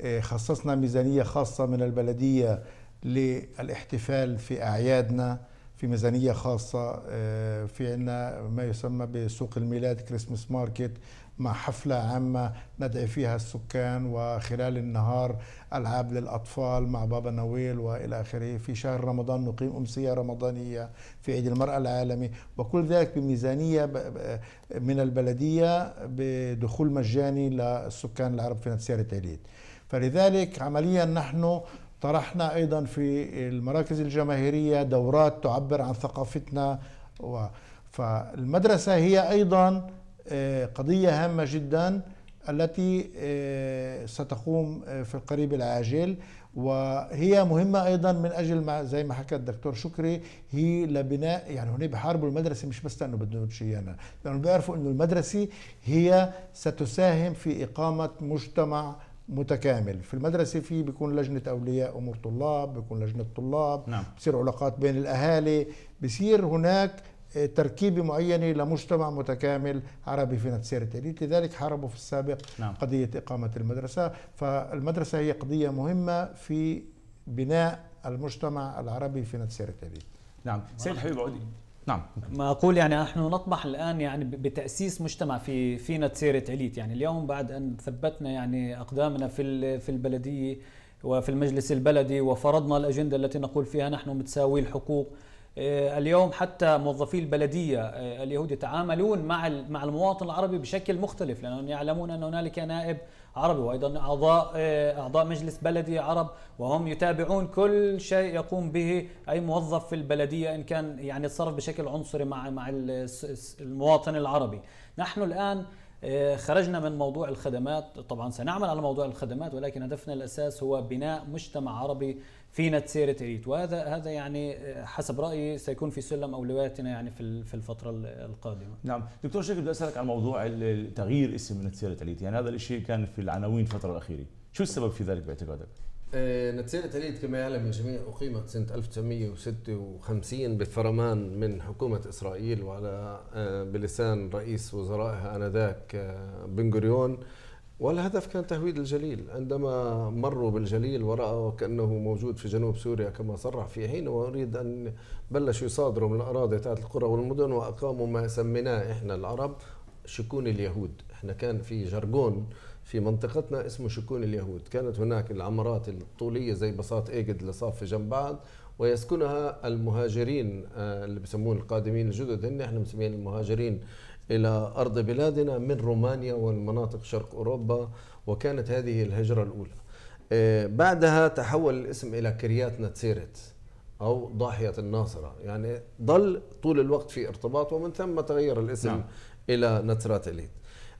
آه، خصصنا ميزانية خاصة من البلدية للاحتفال في أعيادنا في ميزانية خاصة آه، في عنا ما يسمى بسوق الميلاد كريسمس ماركت مع حفلة عامة ندعي فيها السكان وخلال النهار ألعاب للأطفال مع بابا نويل وإلى آخره في شهر رمضان نقيم أمسية رمضانية في عيد المرأة العالمي وكل ذلك بميزانية من البلدية بدخول مجاني للسكان العرب في نفسيارة عليد فلذلك عمليا نحن طرحنا أيضا في المراكز الجماهيرية دورات تعبر عن ثقافتنا و... فالمدرسة هي أيضا آه، قضية هامة جدا التي آه، ستقوم آه، في القريب العاجل وهي مهمة أيضا من أجل ما زي ما حكى الدكتور شكري هي لبناء يعني هنا بحاربوا المدرسة مش بس لأنه بدهم شيانا لأنه بيعرفوا أنه المدرسة هي ستساهم في إقامة مجتمع متكامل في المدرسة في بيكون لجنة أولياء أمور طلاب بيكون لجنة طلاب نعم. بصير علاقات بين الأهالي بصير هناك تركيبة معينة لمجتمع متكامل عربي في نتسيرة إليت لذلك حاربوا في السابق نعم. قضية إقامة المدرسة فالمدرسة هي قضية مهمة في بناء المجتمع العربي في نتسيرة إليت نعم سيد حبيب عودي نعم ما اقول يعني نحن نطمح الان يعني بتاسيس مجتمع في في نتسيرة عليت يعني اليوم بعد ان ثبتنا يعني اقدامنا في في البلديه وفي المجلس البلدي وفرضنا الاجنده التي نقول فيها نحن متساوي الحقوق آه، اليوم حتى موظفي البلديه آه، اليهود يتعاملون مع مع المواطن العربي بشكل مختلف لانهم يعلمون ان هنالك نائب عربي وايضا اعضاء آه، اعضاء مجلس بلدي عرب وهم يتابعون كل شيء يقوم به اي موظف في البلديه ان كان يعني يتصرف بشكل عنصري مع مع المواطن العربي. نحن الان آه، خرجنا من موضوع الخدمات طبعا سنعمل على موضوع الخدمات ولكن هدفنا الاساس هو بناء مجتمع عربي في نتسيرة إليت وهذا هذا يعني آه، حسب رأيي سيكون في سلم أولوياتنا يعني في في الفترة القادمة. نعم، دكتور شكل بدي أسألك عن موضوع تغيير اسم نتسيرة إليت، يعني هذا الشيء كان في العناوين الفترة الأخيرة، شو السبب في ذلك باعتقادك؟ آه، نتسيرة علية كما يعلم الجميع أقيمت سنة 1956 بفرمان من حكومة إسرائيل وعلى آه، بلسان رئيس وزرائها آنذاك آه، بن غوريون والهدف كان تهويد الجليل عندما مروا بالجليل ورأوا كأنه موجود في جنوب سوريا كما صرح في حين وأريد أن بلشوا يصادروا من الأراضي تاعت القرى والمدن وأقاموا ما سميناه إحنا العرب شكون اليهود إحنا كان في جرجون في منطقتنا اسمه شكون اليهود كانت هناك العمارات الطولية زي بساط إيجد لصاف جنب بعض ويسكنها المهاجرين آه، اللي بسمون القادمين الجدد هن احنا مسمين المهاجرين إلى أرض بلادنا من رومانيا والمناطق شرق أوروبا وكانت هذه الهجرة الأولى آه، بعدها تحول الاسم إلى كريات نتسيرت أو ضاحية الناصرة يعني ظل طول الوقت في ارتباط ومن ثم تغير الاسم نعم. إلى نترات إليت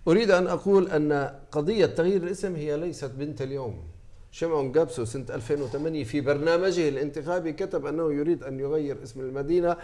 أريد أن أقول أن قضية تغيير الاسم هي ليست بنت اليوم شمعون جابسو سنة 2008 في برنامجه الانتخابي كتب أنه يريد أن يغير اسم المدينة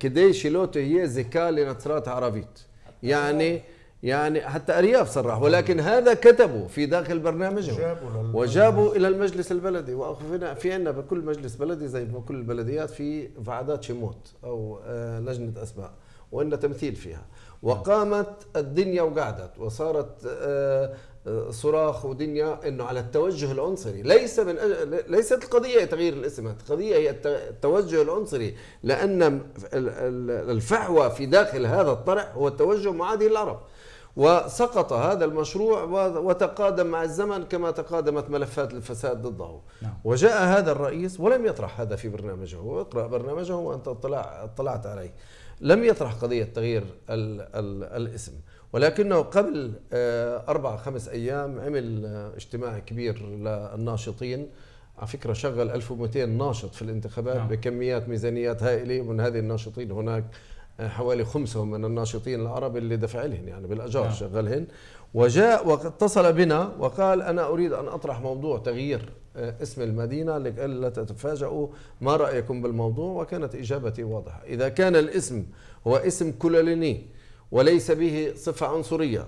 كدي شيلوتو هي زكاة لنصرات عربيت يعني يعني حتى أرياف صرح ولكن هذا كتبوا في داخل برنامجه وجابوا إلى المجلس البلدي وأخفنا في عندنا بكل مجلس بلدي زي بكل البلديات في فعادات شموت أو آه، لجنة أسماء وإن تمثيل فيها وقامت الدنيا وقعدت وصارت آه، آه، صراخ ودنيا انه على التوجه العنصري ليس من أجل ليست القضيه تغيير الاسم القضيه هي التوجه العنصري لان الفحوى في داخل هذا الطرح هو التوجه معادي للعرب وسقط هذا المشروع وتقادم مع الزمن كما تقادمت ملفات الفساد ضده نعم. وجاء هذا الرئيس ولم يطرح هذا في برنامجه اقرأ برنامجه وأنت اطلع اطلعت عليه لم يطرح قضية تغيير الـ الـ الاسم ولكنه قبل آه، أربع خمس أيام عمل آه، اجتماع كبير للناشطين على فكرة شغل 1200 ناشط في الانتخابات نعم. بكميات ميزانيات هائلة من هذه الناشطين هناك آه، حوالي خمسة من الناشطين العرب اللي دفع لهم يعني بالأجار نعم. شغلهن وجاء واتصل بنا وقال أنا أريد أن أطرح موضوع تغيير آه، اسم المدينة لئلا تتفاجؤوا ما رأيكم بالموضوع وكانت إجابتي واضحة إذا كان الاسم هو اسم كلاليني وليس به صفة عنصرية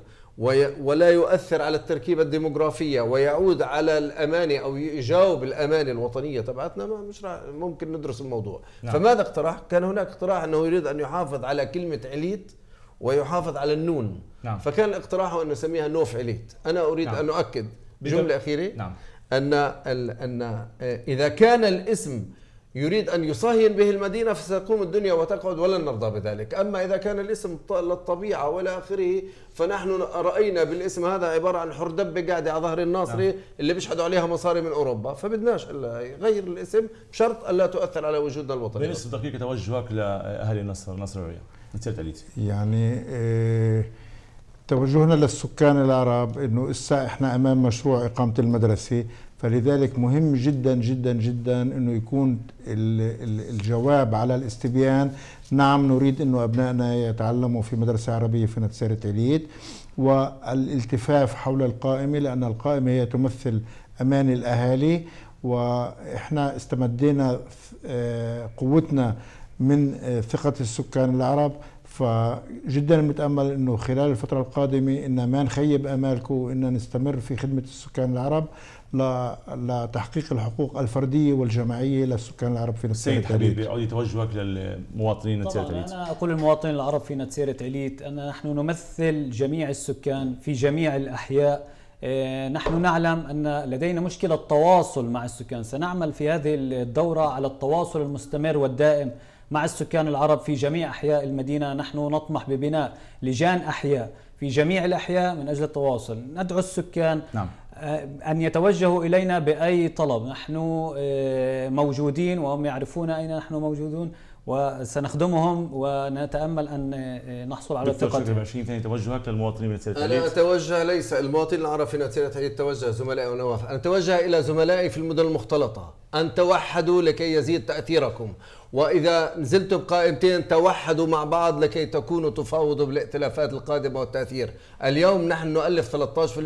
ولا يؤثر على التركيبة الديموغرافية ويعود على الأمانة أو يجاوب الأمانة الوطنية تبعتنا ما مش ممكن ندرس الموضوع نعم. فماذا اقترح؟ كان هناك اقتراح أنه يريد أن يحافظ على كلمة عليت ويحافظ على النون نعم. فكان اقتراحه أن نسميها نوف عليت أنا أريد نعم. أن أؤكد بجملة أخيرة نعم. أن أن آه، إذا كان الاسم يريد أن يصهين به المدينة فستقوم الدنيا وتقعد ولن نرضى بذلك أما إذا كان الاسم للطبيعة والى آخره فنحن رأينا بالاسم هذا عبارة عن حردبة قاعدة على ظهر الناصري نعم. اللي بيشحدوا عليها مصاري من أوروبا فبدناش غير الاسم بشرط ألا تؤثر على وجودنا الوطني بنصف دقيقة توجهك لأهل النصر النصر يعني إيه توجهنا للسكان العرب انه اسا احنا امام مشروع اقامه المدرسه فلذلك مهم جدا جدا جدا انه يكون الجواب على الاستبيان نعم نريد انه ابنائنا يتعلموا في مدرسه عربيه في نتسارة عليت والالتفاف حول القائمه لان القائمه هي تمثل امان الاهالي واحنا استمدينا آه، قوتنا من آه، ثقه السكان العرب فجدا متامل انه خلال الفتره القادمه ان ما نخيب امالكم وان نستمر في خدمه السكان العرب لتحقيق الحقوق الفرديه والجماعيه للسكان العرب في نتسيرة سيد حبيبي عودي توجهك للمواطنين نتسيرة عليت انا اقول المواطنين العرب في نتسيرة عليت ان نحن نمثل جميع السكان في جميع الاحياء إيه، نحن نعلم أن لدينا مشكلة تواصل مع السكان سنعمل في هذه الدورة على التواصل المستمر والدائم مع السكان العرب في جميع أحياء المدينة نحن نطمح ببناء لجان أحياء في جميع الأحياء من أجل التواصل ندعو السكان نعم. آه، أن يتوجهوا إلينا بأي طلب نحن آه، موجودين وهم يعرفون أين نحن موجودون وسنخدمهم ونتامل ان آه، نحصل على الثقه دكتور 20 توجهك للمواطنين من سنه انا اتوجه ليس المواطنين العرب في سنه توجه زملائي ونواف انا اتوجه الى زملائي في المدن المختلطه ان توحدوا لكي يزيد تاثيركم وإذا نزلتم بقائمتين توحدوا مع بعض لكي تكونوا تفاوضوا بالائتلافات القادمة والتأثير اليوم نحن نؤلف 13%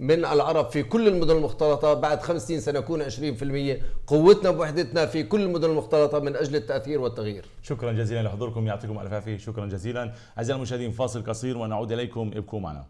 من العرب في كل المدن المختلطة بعد 50 سنكون 20% قوتنا بوحدتنا في كل المدن المختلطة من أجل التأثير والتغيير شكرا جزيلا لحضوركم يعطيكم ألف عافية شكرا جزيلا أعزائي المشاهدين فاصل قصير ونعود إليكم ابقوا معنا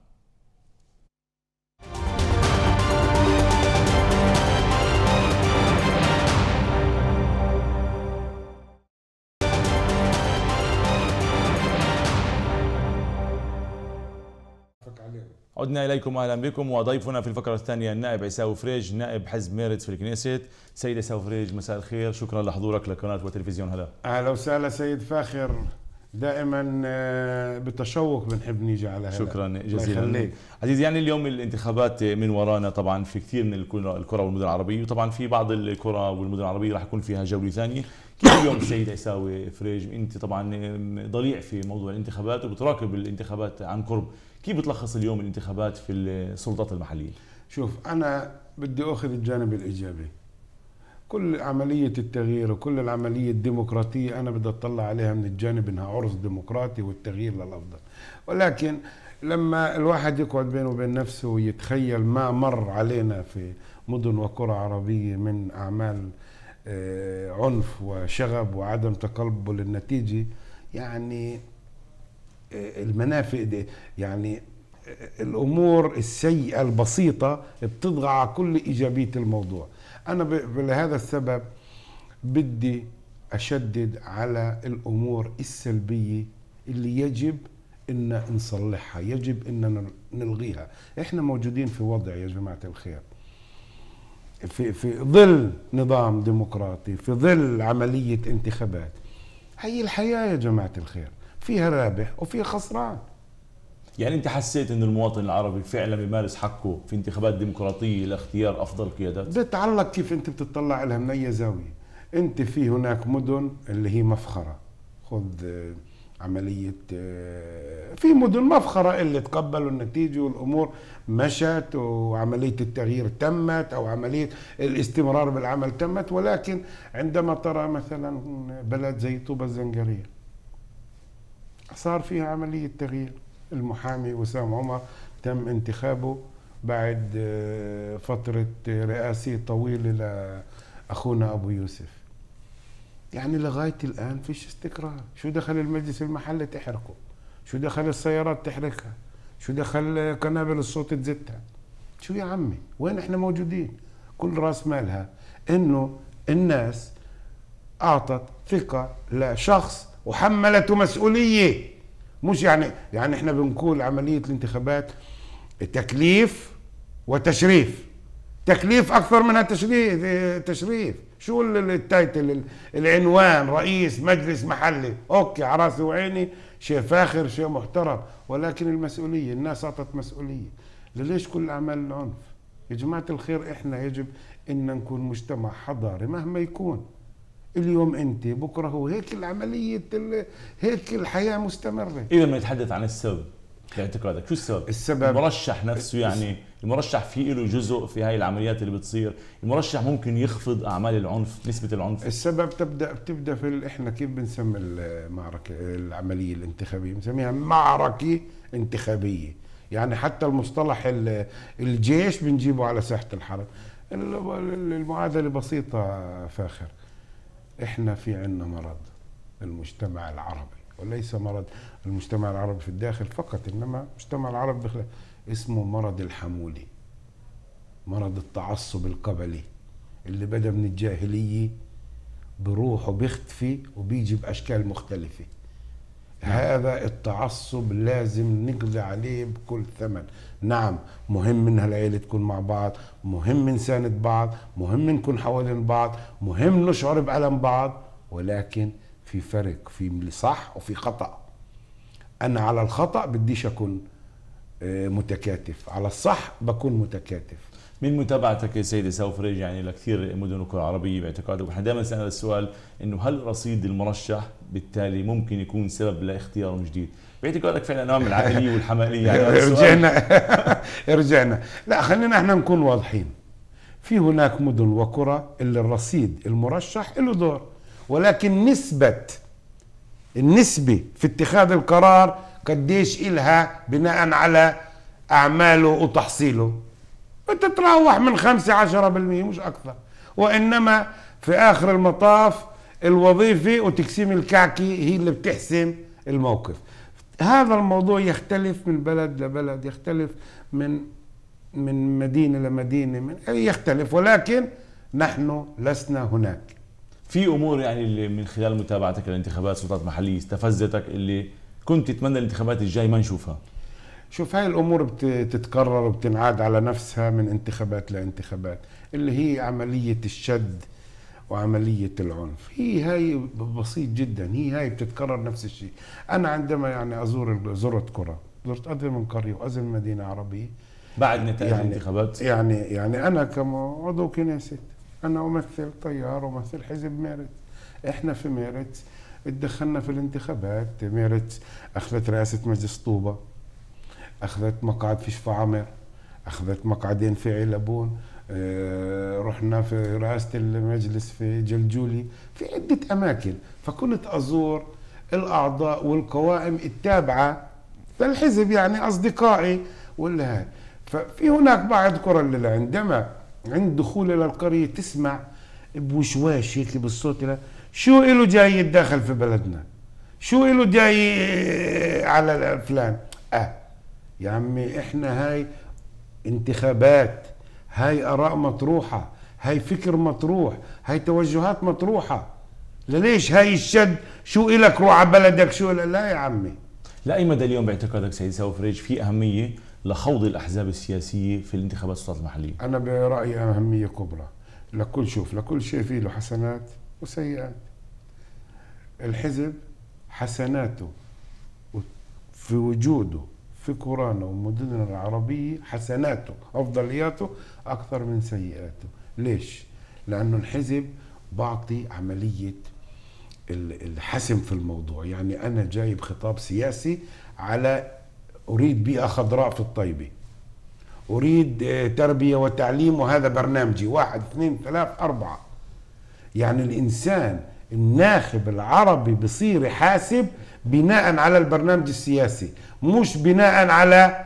عدنا إليكم أهلا بكم وضيفنا في الفقرة الثانية النائب عيساوي فريج نائب حزب ميرت في الكنيست سيد عيساوي فريج مساء الخير شكرا لحضورك لقناة وتلفزيون هلا أهلا وسهلا سيد فاخر دائما آه، بتشوق بنحب نيجي على هلا شكرا جزيلا عزيزي يعني اليوم الانتخابات من ورانا طبعا في كثير من القرى والمدن العربيه وطبعا في بعض القرى والمدن العربيه راح يكون فيها جوله ثانيه كيف اليوم سيد عيساوي فريج انت طبعا ضليع في موضوع الانتخابات وبتراقب الانتخابات عن قرب كيف بتلخص اليوم الانتخابات في السلطات المحليه شوف انا بدي اخذ الجانب الايجابي كل عملية التغيير وكل العملية الديمقراطية أنا بدي أطلع عليها من الجانب أنها عرس ديمقراطي والتغيير للأفضل ولكن لما الواحد يقعد بينه وبين نفسه ويتخيل ما مر علينا في مدن وقرى عربية من أعمال آه، عنف وشغب وعدم تقبل النتيجة يعني المنافق دي يعني الامور السيئه البسيطه بتضغى على كل ايجابيه الموضوع انا لهذا السبب بدي اشدد على الامور السلبيه اللي يجب ان نصلحها يجب ان نلغيها احنا موجودين في وضع يا جماعه الخير في في ظل نظام ديمقراطي في ظل عمليه انتخابات هي الحياه يا جماعه الخير فيها رابح وفيها خسران يعني انت حسيت ان المواطن العربي فعلا بيمارس حقه في انتخابات ديمقراطيه لاختيار افضل القيادات بتعلق كيف انت بتطلع لها من اي زاويه انت في هناك مدن اللي هي مفخره خذ آه، عمليه آه، في مدن مفخره اللي تقبلوا النتيجه والامور مشت وعمليه التغيير تمت او عمليه الاستمرار بالعمل تمت ولكن عندما ترى مثلا بلد زي طوبه الزنجريه صار فيها عملية تغيير المحامي وسام عمر تم انتخابه بعد آه، فترة رئاسية طويلة لأخونا أبو يوسف يعني لغاية الآن فيش استقرار شو دخل المجلس المحلي تحرقه شو دخل السيارات تحرقها شو دخل قنابل الصوت تزتها شو يا عمي وين احنا موجودين كل راس مالها انه الناس اعطت ثقة لشخص وحملته مسؤوليه مش يعني يعني احنا بنقول عمليه الانتخابات تكليف وتشريف تكليف اكثر منها تشريف تشريف شو التايتل العنوان رئيس مجلس محلي اوكي على راسي وعيني شيء فاخر شيء محترم ولكن المسؤوليه الناس اعطت مسؤوليه ليش كل اعمال العنف يا جماعه الخير احنا يجب ان نكون مجتمع حضاري مهما يكون اليوم انت بكره هو هيك العمليه هيك الحياه مستمره اذا ما نتحدث عن السبب باعتقادك شو السبب؟ السبب المرشح نفسه يعني المرشح في له جزء في هاي العمليات اللي بتصير المرشح ممكن يخفض اعمال العنف نسبه العنف السبب تبدا بتبدا في احنا كيف بنسمي المعركه العمليه الانتخابيه بنسميها معركه انتخابيه يعني حتى المصطلح الجيش بنجيبه على ساحه الحرب المعادله بسيطه فاخر احنا في عندنا مرض المجتمع العربي وليس مرض المجتمع العربي في الداخل فقط انما المجتمع العربي اسمه مرض الحمولي مرض التعصب القبلي اللي بدا من الجاهليه بروحه بيختفي وبيجي باشكال مختلفه نعم. هذا التعصب لازم نقضي عليه بكل ثمن نعم مهم ان العيله تكون مع بعض مهم نساند بعض مهم نكون حوالين بعض مهم نشعر بألم بعض ولكن في فرق في صح وفي خطأ انا على الخطأ بديش اكون آه، متكاتف على الصح بكون متكاتف من متابعتك يا سيدي رجع يعني لكثير مدن الكره العربيه باعتقادك ونحن دائما سال السؤال انه هل رصيد المرشح بالتالي ممكن يكون سبب لاختيار جديد؟ باعتقادك فعلا نوع من العقليه والحماليه يعني رجعنا رجعنا لا خلينا احنا نكون واضحين في هناك مدن وقرى اللي الرصيد المرشح له دور ولكن نسبه النسبه في اتخاذ القرار قديش إلها بناء على أعماله وتحصيله بتتراوح من 5 10% مش اكثر وانما في اخر المطاف الوظيفة وتقسيم الكعكي هي اللي بتحسم الموقف هذا الموضوع يختلف من بلد لبلد يختلف من من مدينه لمدينه من يختلف ولكن نحن لسنا هناك في امور يعني اللي من خلال متابعتك للانتخابات سلطات محليه استفزتك اللي كنت تتمنى الانتخابات الجاي ما نشوفها شوف هاي الامور بتتكرر وبتنعاد على نفسها من انتخابات لانتخابات اللي هي عمليه الشد وعمليه العنف هي هاي بسيط جدا هي هاي بتتكرر نفس الشيء انا عندما يعني ازور زرت قرى زرت اكثر من قريه واكثر من مدينه عربيه بعد نتائج يعني الانتخابات يعني يعني انا كعضو كنيسه انا امثل تيار امثل حزب ميرت احنا في ميرت اتدخلنا في الانتخابات ميرت اخذت رئاسه مجلس طوبه اخذت مقعد في شفا عمر اخذت مقعدين في علبون آه، رحنا في رئاسه المجلس في جلجولي في عده اماكن فكنت ازور الاعضاء والقوائم التابعه للحزب يعني اصدقائي ولا ففي هناك بعض قرى اللي عندما عند دخول الى القريه تسمع بوشواش هيك بالصوت شو إله جاي يتداخل في بلدنا شو إله جاي آه، على فلان اه يا عمي احنا هاي انتخابات هاي اراء مطروحه هاي فكر مطروح هاي توجهات مطروحه ليش هاي الشد شو إلك روح على بلدك شو لا يا عمي لأي مدى اليوم باعتقادك سيد ساو فريج في أهمية لخوض الأحزاب السياسية في الانتخابات السلطات المحلية أنا برأيي أهمية كبرى لكل شوف لكل شيء فيه له حسنات وسيئات الحزب حسناته في وجوده في كورانا ومدننا العربية حسناته أفضلياته أكثر من سيئاته ليش؟ لأنه الحزب بعطي عملية الحسم في الموضوع يعني أنا جايب خطاب سياسي على أريد بيئة خضراء في الطيبة أريد آه، تربية وتعليم وهذا برنامجي واحد اثنين ثلاث أربعة يعني الإنسان الناخب العربي بصير يحاسب بناء على البرنامج السياسي مش بناء على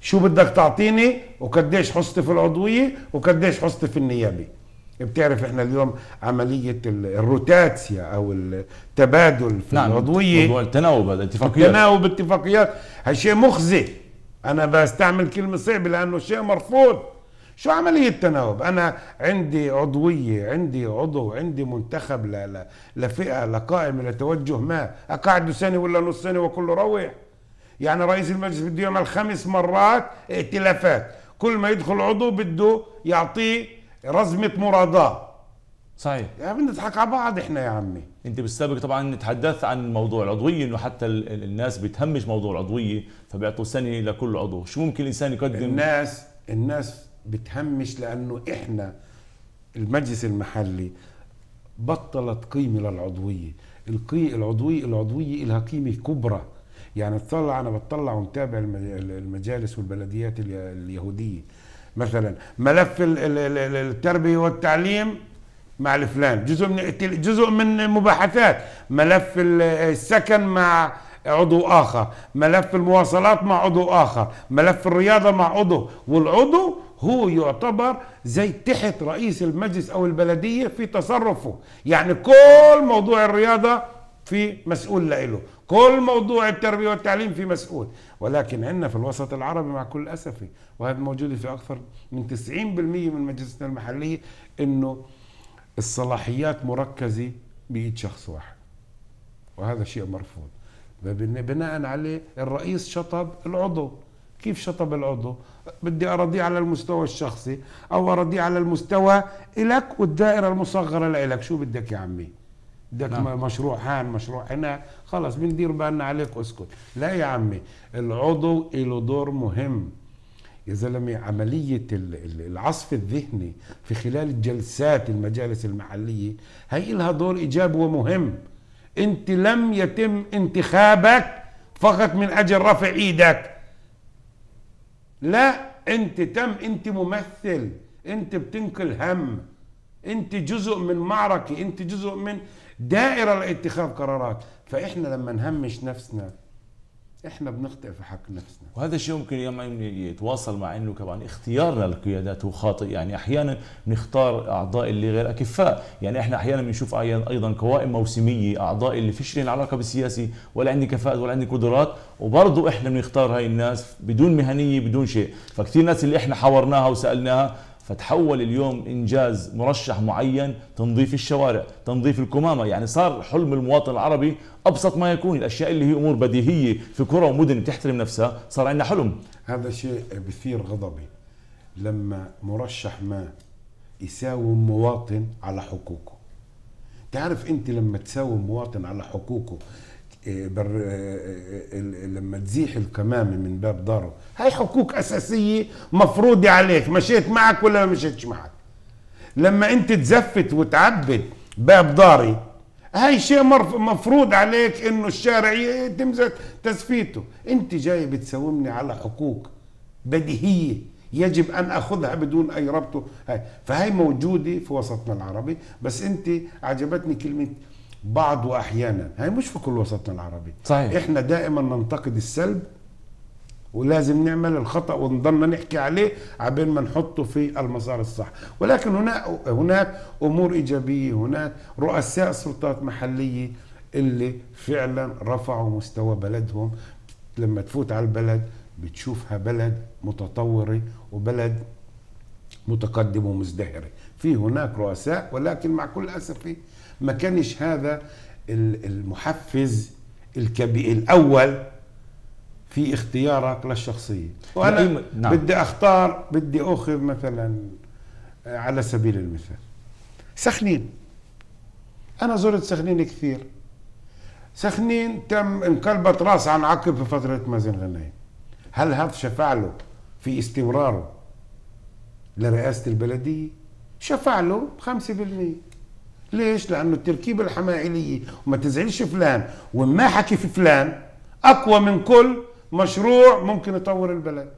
شو بدك تعطيني وقديش حصتي في العضويه وقديش حصتي في النيابة بتعرف احنا اليوم عمليه الروتاتسيا او التبادل في نعم العضويه موضوع التناوب الاتفاقيات التناوب اتفاقيات هالشيء مخزي انا بستعمل كلمه صعبه لانه شيء مرفوض شو عملية تناوب؟ أنا عندي عضوية، عندي عضو، عندي منتخب لفئة، لقائمة، لتوجه ما، أقعد سنة ولا نص سنة وكله روح. يعني رئيس المجلس بده يعمل خمس مرات ائتلافات كل ما يدخل عضو بده يعطيه رزمه مراداه صحيح يا بنضحك على بعض احنا يا عمي انت بالسابق طبعا تحدثت عن موضوع العضويه انه حتى الناس بتهمش موضوع العضويه فبيعطوا سنه لكل عضو شو ممكن الانسان يقدم الناس الناس بتهمش لانه احنا المجلس المحلي بطلت قيمه للعضويه القي العضويه العضويه لها قيمه كبرى يعني تطلع انا بتطلع ومتابع المجالس والبلديات اليهوديه مثلا ملف التربيه والتعليم مع الفلان جزء من جزء من مباحثات ملف السكن مع عضو اخر ملف المواصلات مع عضو اخر ملف الرياضه مع عضو والعضو هو يعتبر زي تحت رئيس المجلس او البلديه في تصرفه يعني كل موضوع الرياضه في مسؤول لإله كل موضوع التربية والتعليم في مسؤول ولكن عندنا في الوسط العربي مع كل أسف وهذا موجود في أكثر من 90% من مجلسنا المحلية أنه الصلاحيات مركزة بيد شخص واحد وهذا شيء مرفوض بناء عليه الرئيس شطب العضو كيف شطب العضو بدي أرضيه على المستوى الشخصي أو أرضيه على المستوى إلك والدائرة المصغرة لإلك شو بدك يا عمي دك نعم. مشروع هان مشروع هنا خلاص بندير بالنا عليك اسكت لا يا عمي العضو له دور مهم يا زلمه عمليه العصف الذهني في خلال جلسات المجالس المحليه هي لها دور ايجابي ومهم انت لم يتم انتخابك فقط من اجل رفع ايدك لا انت تم انت ممثل انت بتنقل هم انت جزء من معركه انت جزء من دائره لاتخاذ قرارات فاحنا لما نهمش نفسنا احنا بنخطئ في حق نفسنا وهذا الشيء ممكن يتواصل مع انه كمان اختيارنا للقيادات هو خاطئ يعني احيانا بنختار اعضاء اللي غير اكفاء يعني احنا احيانا بنشوف ايضا قوائم موسميه اعضاء اللي فيش لهم علاقه بالسياسي ولا عندي كفاءات ولا عندي قدرات وبرضه احنا بنختار هاي الناس بدون مهنيه بدون شيء فكثير ناس اللي احنا حورناها وسالناها فتحول اليوم انجاز مرشح معين تنظيف الشوارع تنظيف الكمامه يعني صار حلم المواطن العربي ابسط ما يكون الاشياء اللي هي امور بديهيه في قرى ومدن بتحترم نفسها صار عندنا حلم هذا شيء بثير غضبي لما مرشح ما يساوم مواطن على حقوقه تعرف انت لما تساوم مواطن على حقوقه بر... لما تزيح الكمامه من باب داره هاي حقوق اساسيه مفروضه عليك مشيت معك ولا ما مشيتش معك لما انت تزفت وتعبد باب داري هاي شيء مفروض عليك انه الشارع يتم تزفيته انت جاي بتساومني على حقوق بديهيه يجب ان اخذها بدون اي ربطه هاي فهي موجوده في وسطنا العربي بس انت عجبتني كلمه بعض احيانا هي مش في كل وسطنا العربي صحيح. احنا دائما ننتقد السلب ولازم نعمل الخطا ونضلنا نحكي عليه عبين ما نحطه في المسار الصح ولكن هناك هناك امور ايجابيه هناك رؤساء سلطات محليه اللي فعلا رفعوا مستوى بلدهم لما تفوت على البلد بتشوفها بلد متطوره وبلد متقدم ومزدهره في هناك رؤساء ولكن مع كل اسف ما كانش هذا المحفز الكبير الاول في اختيارك للشخصيه وانا نعم. نعم. بدي اختار بدي اخذ مثلا على سبيل المثال سخنين انا زرت سخنين كثير سخنين تم انقلبت راس عن عقب في فتره مازن غنايم هل هذا شفع له في استمراره لرئاسه البلديه شفع له 5% ليش؟ لأنه التركيبة الحمائلية وما تزعلش فلان وما حكي في فلان أقوى من كل مشروع ممكن يطور البلد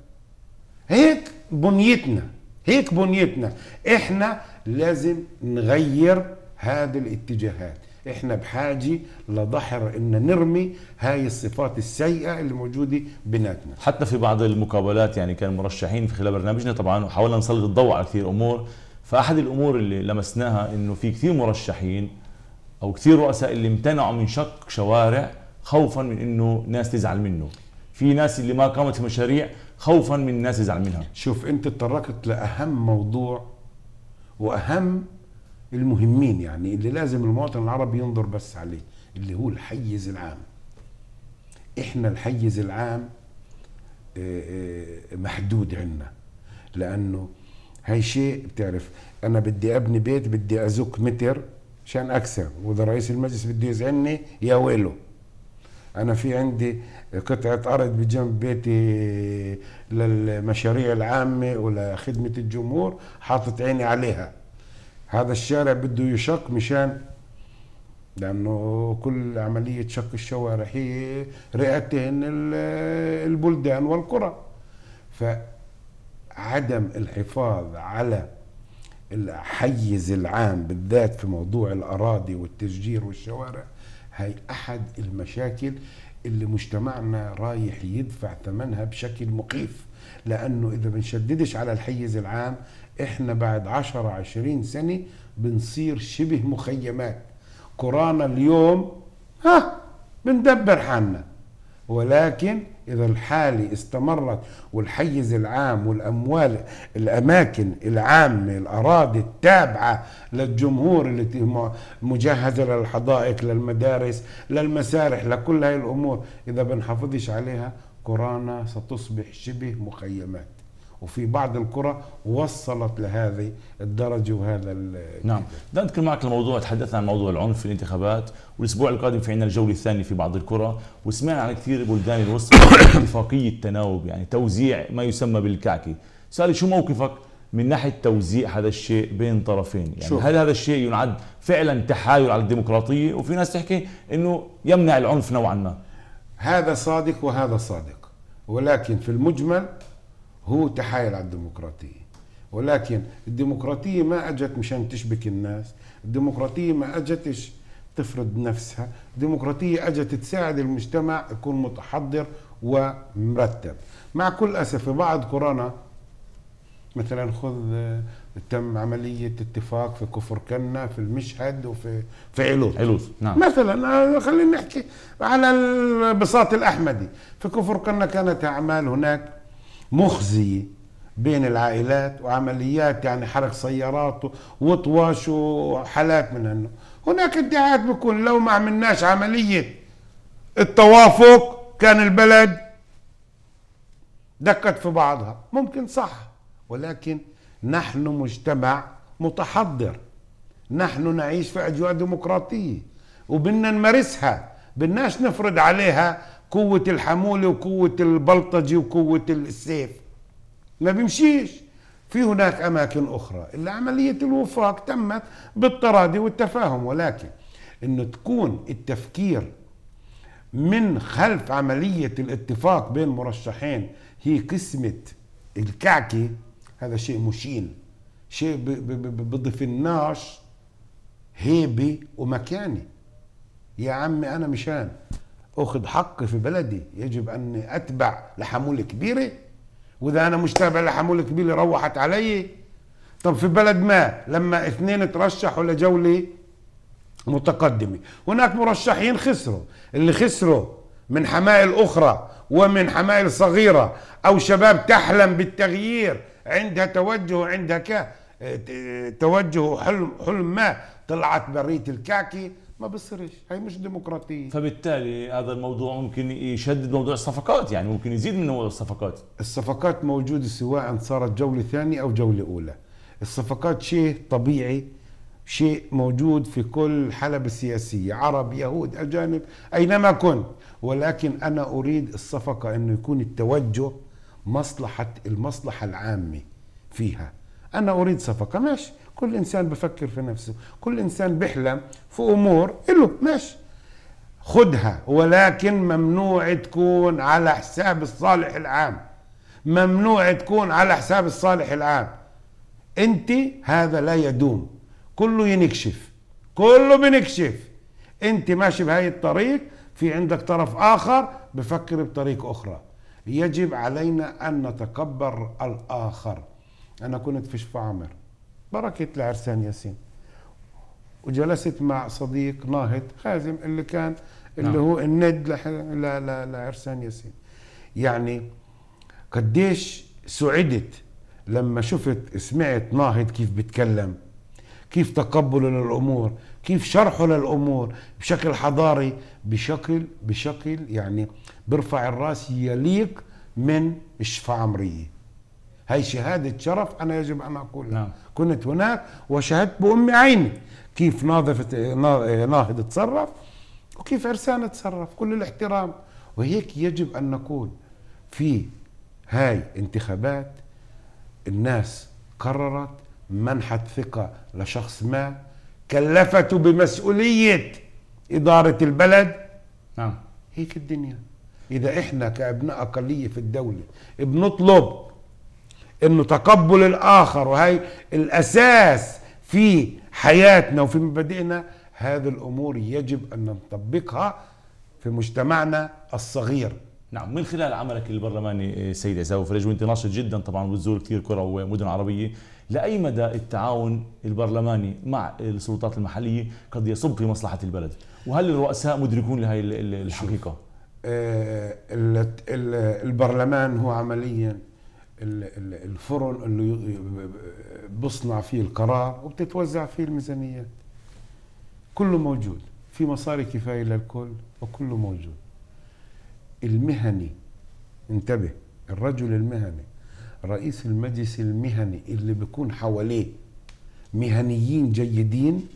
هيك بنيتنا هيك بنيتنا احنا لازم نغير هذه الاتجاهات احنا بحاجة لدحر ان نرمي هاي الصفات السيئة اللي موجودة بيناتنا حتى في بعض المقابلات يعني كان مرشحين في خلال برنامجنا طبعا وحاولنا نسلط الضوء على كثير امور فأحد الأمور اللي لمسناها أنه في كثير مرشحين أو كثير رؤساء اللي امتنعوا من شق شوارع خوفا من أنه ناس تزعل منه في ناس اللي ما قامت في مشاريع خوفا من الناس يزعل منها شوف انت تطرقت لاهم موضوع واهم المهمين يعني اللي لازم المواطن العربي ينظر بس عليه اللي هو الحيز العام احنا الحيز العام آه، آه، محدود عندنا لانه هي شيء بتعرف انا بدي ابني بيت بدي ازك متر عشان اكسر واذا رئيس المجلس بده يزعلني يا ويله انا في عندي قطعه ارض بجنب بيتي للمشاريع العامه ولخدمه الجمهور حاطط عيني عليها هذا الشارع بده يشق مشان لانه كل عمليه شق الشوارع هي رئتهن البلدان والقرى ف عدم الحفاظ على الحيز العام بالذات في موضوع الأراضي والتشجير والشوارع هي أحد المشاكل اللي مجتمعنا رايح يدفع ثمنها بشكل مخيف لأنه إذا بنشددش على الحيز العام إحنا بعد 10 20 سنة بنصير شبه مخيمات كورونا اليوم ها بندبر حالنا ولكن إذا الحالة استمرت والحيز العام والأموال الأماكن العامة الأراضي التابعة للجمهور التي مجهزة للحدائق للمدارس للمسارح لكل هاي الأمور إذا بنحافظش عليها كورونا ستصبح شبه مخيمات وفي بعض الكرة وصلت لهذه الدرجة وهذا نعم بدنا نتكلم معك الموضوع تحدثنا عن موضوع العنف في الانتخابات والاسبوع القادم في عندنا الجولة الثانية في بعض الكرة وسمعنا عن كثير بلدان الوسطى اتفاقية تناوب يعني توزيع ما يسمى بالكعكة سالي شو موقفك من ناحيه توزيع هذا الشيء بين طرفين يعني شوف. هل هذا الشيء ينعد فعلا تحايل على الديمقراطيه وفي ناس تحكي انه يمنع العنف نوعا ما هذا صادق وهذا صادق ولكن في المجمل هو تحايل على الديمقراطية ولكن الديمقراطية ما أجت مشان تشبك الناس الديمقراطية ما أجتش تفرض نفسها الديمقراطية أجت تساعد المجتمع يكون متحضر ومرتب مع كل أسف في بعض قرانا مثلا خذ تم عملية اتفاق في كفر كنا في المشهد وفي في علوز علوز نعم مثلا آه، خلينا نحكي على البساط الأحمدي في كفر كنا كانت أعمال هناك مخزية بين العائلات وعمليات يعني حرق سيارات وطواش وحالات من هالنوع هناك ادعاءات بكون لو ما عملناش عملية التوافق كان البلد دكت في بعضها ممكن صح ولكن نحن مجتمع متحضر نحن نعيش في أجواء ديمقراطية وبدنا نمارسها بدناش نفرض عليها قوة الحمولة وقوة البلطجي وقوة السيف ما بيمشيش في هناك أماكن أخرى اللي عملية الوفاق تمت بالتراضي والتفاهم ولكن أنه تكون التفكير من خلف عملية الاتفاق بين مرشحين هي قسمة الكعكة هذا شيء مشين شيء بضفناش هيبة ومكانة يا عمي أنا مشان أخذ حقي في بلدي يجب أن أتبع لحمولة كبيرة وإذا أنا مش تابع لحمولة كبيرة روحت علي طب في بلد ما لما اثنين ترشحوا لجولة متقدمة هناك مرشحين خسروا اللي خسروا من حمائل أخرى ومن حمائل صغيرة أو شباب تحلم بالتغيير عندها توجه عندها توجه وحلم حلم ما طلعت برية الكعكة ما بصيرش هي مش ديمقراطيه فبالتالي هذا الموضوع ممكن يشدد موضوع الصفقات يعني ممكن يزيد من موضوع الصفقات الصفقات موجوده سواء صارت جوله ثانيه او جوله اولى الصفقات شيء طبيعي شيء موجود في كل حلبة سياسية عرب يهود أجانب أينما كنت ولكن أنا أريد الصفقة أنه يكون التوجه مصلحة المصلحة العامة فيها أنا أريد صفقة ماشي كل انسان بفكر في نفسه كل انسان بحلم في امور له ماشي خدها ولكن ممنوع تكون على حساب الصالح العام ممنوع تكون على حساب الصالح العام انت هذا لا يدوم كله ينكشف كله بنكشف انت ماشي بهاي الطريق في عندك طرف اخر بفكر بطريق اخرى يجب علينا ان نتكبر الاخر انا كنت في شفاعمر بركة العرسان ياسين وجلست مع صديق ناهض خازم اللي كان اللي نعم. هو الند لعرسان ياسين يعني قديش سعدت لما شفت سمعت ناهض كيف بيتكلم كيف تقبله للامور كيف شرحه للامور بشكل حضاري بشكل بشكل يعني بيرفع الراس يليق من الشفا عمريه هاي شهادة شرف أنا يجب أن أقولها نعم. كنت هناك وشهدت بأم عيني كيف ناظف ناهض تصرف وكيف عرسان تصرف كل الاحترام وهيك يجب أن نقول في هاي انتخابات الناس قررت منحت ثقة لشخص ما كلفته بمسؤولية إدارة البلد نعم هيك الدنيا إذا إحنا كأبناء أقلية في الدولة بنطلب انه تقبل الاخر وهي الاساس في حياتنا وفي مبادئنا هذه الامور يجب ان نطبقها في مجتمعنا الصغير نعم من خلال عملك البرلماني إيه، سيد عزاوي فرج وانت ناشط جدا طبعا وتزور كثير قرى ومدن عربيه لاي مدى التعاون البرلماني مع السلطات المحليه قد يصب في مصلحه البلد وهل الرؤساء مدركون لهي الحقيقه آه البرلمان هو عمليا الفرن اللي بصنع فيه القرار وبتتوزع فيه الميزانيات كله موجود في مصاري كفايه للكل وكله موجود المهني انتبه الرجل المهني رئيس المجلس المهني اللي بيكون حواليه مهنيين جيدين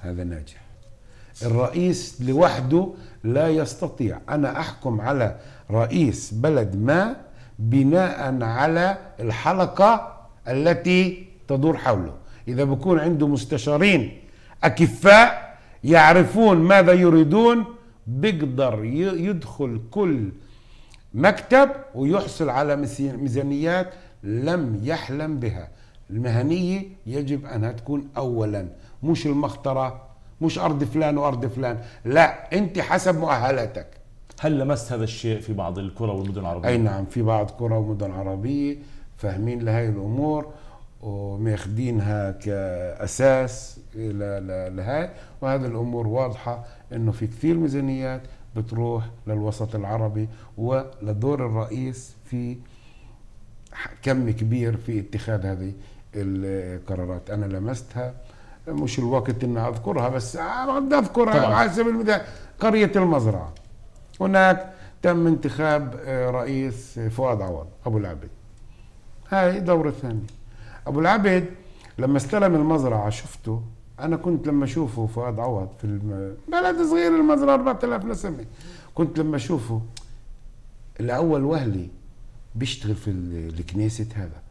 هذا ناجح الرئيس لوحده لا يستطيع انا احكم على رئيس بلد ما بناء على الحلقة التي تدور حوله إذا بكون عنده مستشارين أكفاء يعرفون ماذا يريدون بيقدر يدخل كل مكتب ويحصل على ميزانيات لم يحلم بها المهنية يجب أنها تكون أولا مش المخطرة مش أرض فلان وأرض فلان لا أنت حسب مؤهلاتك هل لمست هذا الشيء في بعض القرى والمدن العربيه؟ اي نعم في بعض قرى ومدن عربيه فاهمين لهي الامور وماخدينها كاساس لهاي وهذه الامور واضحه انه في كثير ميزانيات بتروح للوسط العربي ولدور الرئيس في كم كبير في اتخاذ هذه القرارات انا لمستها مش الوقت اني اذكرها بس بدي اذكرها على سبيل المثال قريه المزرعه هناك تم انتخاب آه، رئيس آه، فؤاد عوض ابو العبيد هاي دورة ثانية ابو العبيد لما استلم المزرعة شفته انا كنت لما اشوفه فؤاد عوض في بلد صغير المزرعة 4000 نسمة كنت لما اشوفه الاول وهلي بيشتغل في الكنيسة هذا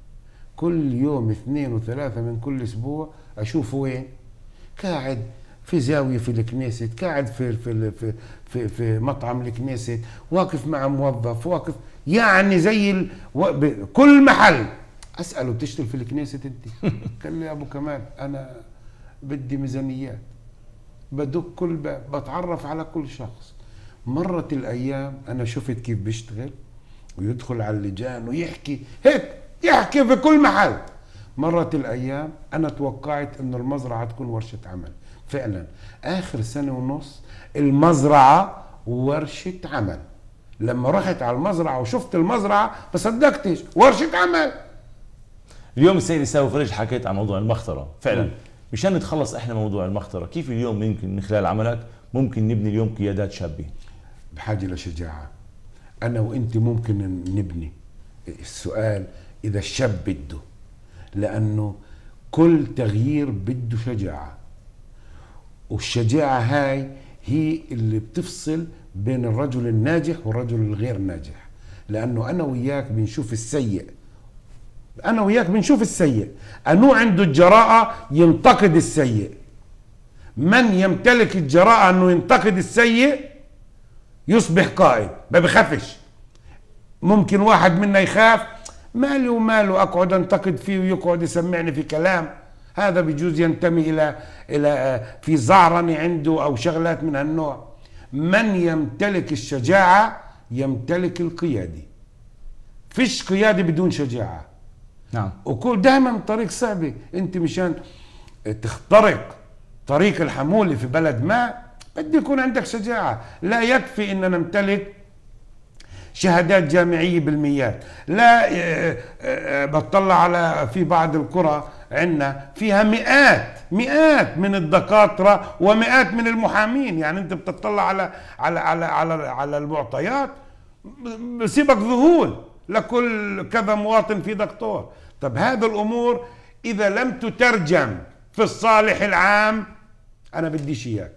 كل يوم اثنين وثلاثة من كل اسبوع اشوفه وين قاعد في زاويه في الكنيسة قاعد في في في في, في مطعم الكنيسة واقف مع موظف واقف يعني زي ال... و... ب... كل محل اساله بتشتغل في الكنيسة انت قال لي ابو كمال انا بدي ميزانيات بدق كل باب بتعرف على كل شخص مرت الايام انا شفت كيف بيشتغل ويدخل على اللجان ويحكي هيك يحكي في كل محل مرت الايام انا توقعت انه المزرعه تكون ورشه عمل فعلا اخر سنه ونص المزرعه ورشه عمل لما رحت على المزرعه وشفت المزرعه ما صدقتش ورشه عمل اليوم السيد يساوي فرج حكيت عن موضوع المخطره فعلا مشان نتخلص احنا موضوع المخطره كيف اليوم ممكن من خلال عملك ممكن نبني اليوم قيادات شابه بحاجه لشجاعه انا وانت ممكن نبني السؤال اذا الشاب بده لانه كل تغيير بده شجاعه والشجاعة هاي هي اللي بتفصل بين الرجل الناجح والرجل الغير ناجح لأنه أنا وياك بنشوف السيء أنا وياك بنشوف السيء أنو عنده الجراءة ينتقد السيء من يمتلك الجراءة أنه ينتقد السيء يصبح قائد ما بخافش ممكن واحد منا يخاف مالي وماله أقعد أنتقد فيه ويقعد يسمعني في كلام هذا بجوز ينتمي الى الى آه، في زعرنه عنده او شغلات من هالنوع من يمتلك الشجاعه يمتلك القياده فيش قياده بدون شجاعه نعم وكل دائما طريق صعبه انت مشان تخترق طريق الحمولة في بلد ما بده يكون عندك شجاعة لا يكفي أن نمتلك شهادات جامعية بالميات لا آه، آه، بطلع على في بعض القرى عندنا فيها مئات مئات من الدكاترة ومئات من المحامين يعني أنت بتطلع على على على على, على المعطيات سيبك ذهول لكل كذا مواطن في دكتور طب هذا الأمور إذا لم تترجم في الصالح العام أنا بديش إياك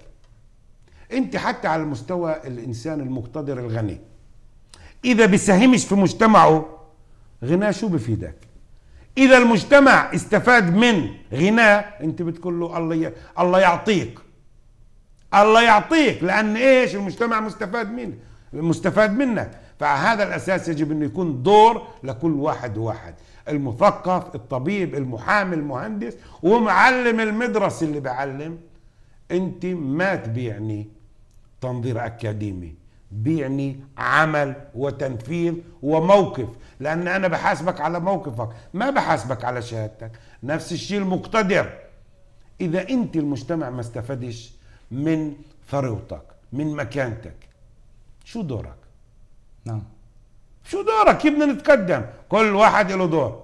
أنت حتى على المستوى الإنسان المقتدر الغني إذا بيساهمش في مجتمعه غناه شو بفيدك اذا المجتمع استفاد من غناه انت بتقول له الله الله يعطيك الله يعطيك لان ايش المجتمع مستفاد من مستفاد منك فهذا الاساس يجب انه يكون دور لكل واحد واحد المثقف الطبيب المحامي المهندس ومعلم المدرسه اللي بعلم انت ما تبيعني تنظير اكاديمي بيعني عمل وتنفيذ وموقف لان انا بحاسبك على موقفك ما بحاسبك على شهادتك نفس الشيء المقتدر اذا انت المجتمع ما استفدش من ثروتك من مكانتك شو دورك نعم شو دورك كيف بدنا نتقدم كل واحد له دور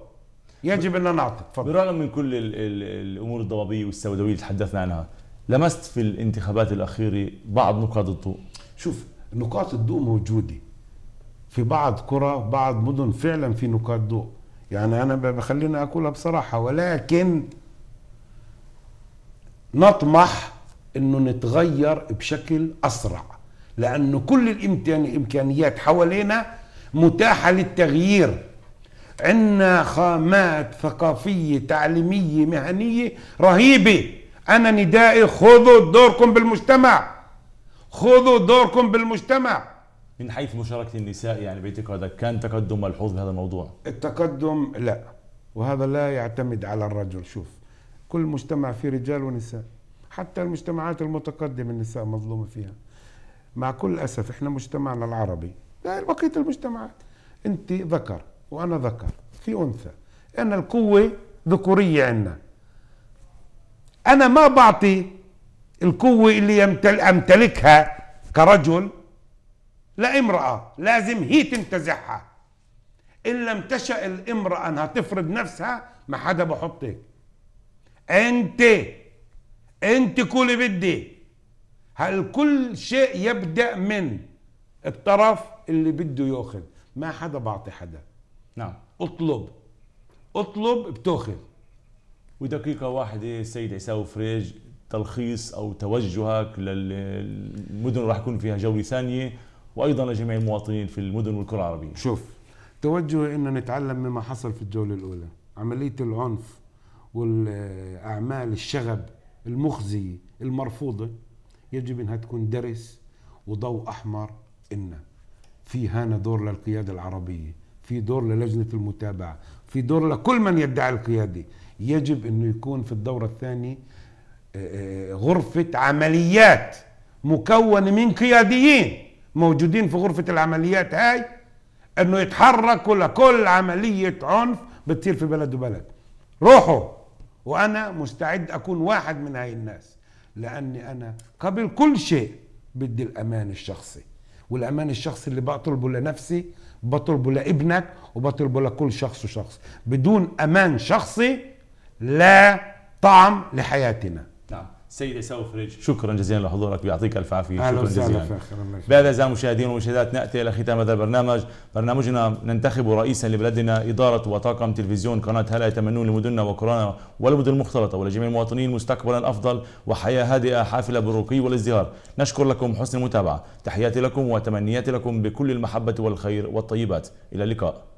يجب ان نعطي تفضل بالرغم من كل الـ الـ الامور الضبابيه والسوداويه اللي تحدثنا عنها لمست في الانتخابات الاخيره بعض نقاط الضوء شوف نقاط الضوء موجوده في بعض قرى بعض مدن فعلا في نقاط ضوء يعني انا بخليني اقولها بصراحه ولكن نطمح انه نتغير بشكل اسرع لانه كل الامكانيات حوالينا متاحه للتغيير عندنا خامات ثقافيه تعليميه مهنيه رهيبه انا ندائي خذوا دوركم بالمجتمع خذوا دوركم بالمجتمع من حيث مشاركة النساء يعني باعتقادك كان تقدم ملحوظ بهذا الموضوع التقدم لا وهذا لا يعتمد على الرجل شوف كل مجتمع فيه رجال ونساء حتى المجتمعات المتقدمة النساء مظلومة فيها مع كل أسف احنا مجتمعنا العربي بقية المجتمعات انت ذكر وانا ذكر في انثى انا القوة ذكورية عندنا انا ما بعطي القوة اللي يمتل أمتلكها كرجل لا امرأة لازم هي تنتزعها إن لم تشأ الامرأة أنها تفرض نفسها ما حدا بحطك أنت أنت كل بدي هل كل شيء يبدأ من الطرف اللي بده ياخذ ما حدا بعطي حدا نعم اطلب اطلب بتاخذ ودقيقة واحدة السيد عيساوي فريج تلخيص او توجهك للمدن راح يكون فيها جوله ثانيه وايضا لجميع المواطنين في المدن والكره العربيه. شوف توجهي انه نتعلم مما حصل في الجوله الاولى، عمليه العنف والاعمال الشغب المخزيه المرفوضه يجب انها تكون درس وضوء احمر ان في هنا دور للقياده العربيه، في دور للجنه المتابعه، في دور لكل من يدعي القياده، يجب انه يكون في الدوره الثانيه غرفة عمليات مكون من قياديين موجودين في غرفة العمليات هاي انه يتحركوا لكل عملية عنف بتصير في بلد وبلد روحوا وانا مستعد اكون واحد من هاي الناس لاني انا قبل كل شيء بدي الامان الشخصي والامان الشخصي اللي بطلبه لنفسي بطلبه لابنك وبطلبه لكل شخص وشخص بدون امان شخصي لا طعم لحياتنا سيد عيساوي فريج شكرا جزيلا لحضورك يعطيك الف عافيه شكرا جزيلا بهذا اعزائي المشاهدين والمشاهدات ناتي الى ختام هذا البرنامج برنامجنا ننتخب رئيسا لبلدنا اداره وطاقم تلفزيون قناه هلا يتمنون لمدننا وقرانا والمدن المختلطه ولجميع المواطنين مستقبلا افضل وحياه هادئه حافله بالرقي والازدهار نشكر لكم حسن المتابعه تحياتي لكم وتمنياتي لكم بكل المحبه والخير والطيبات الى اللقاء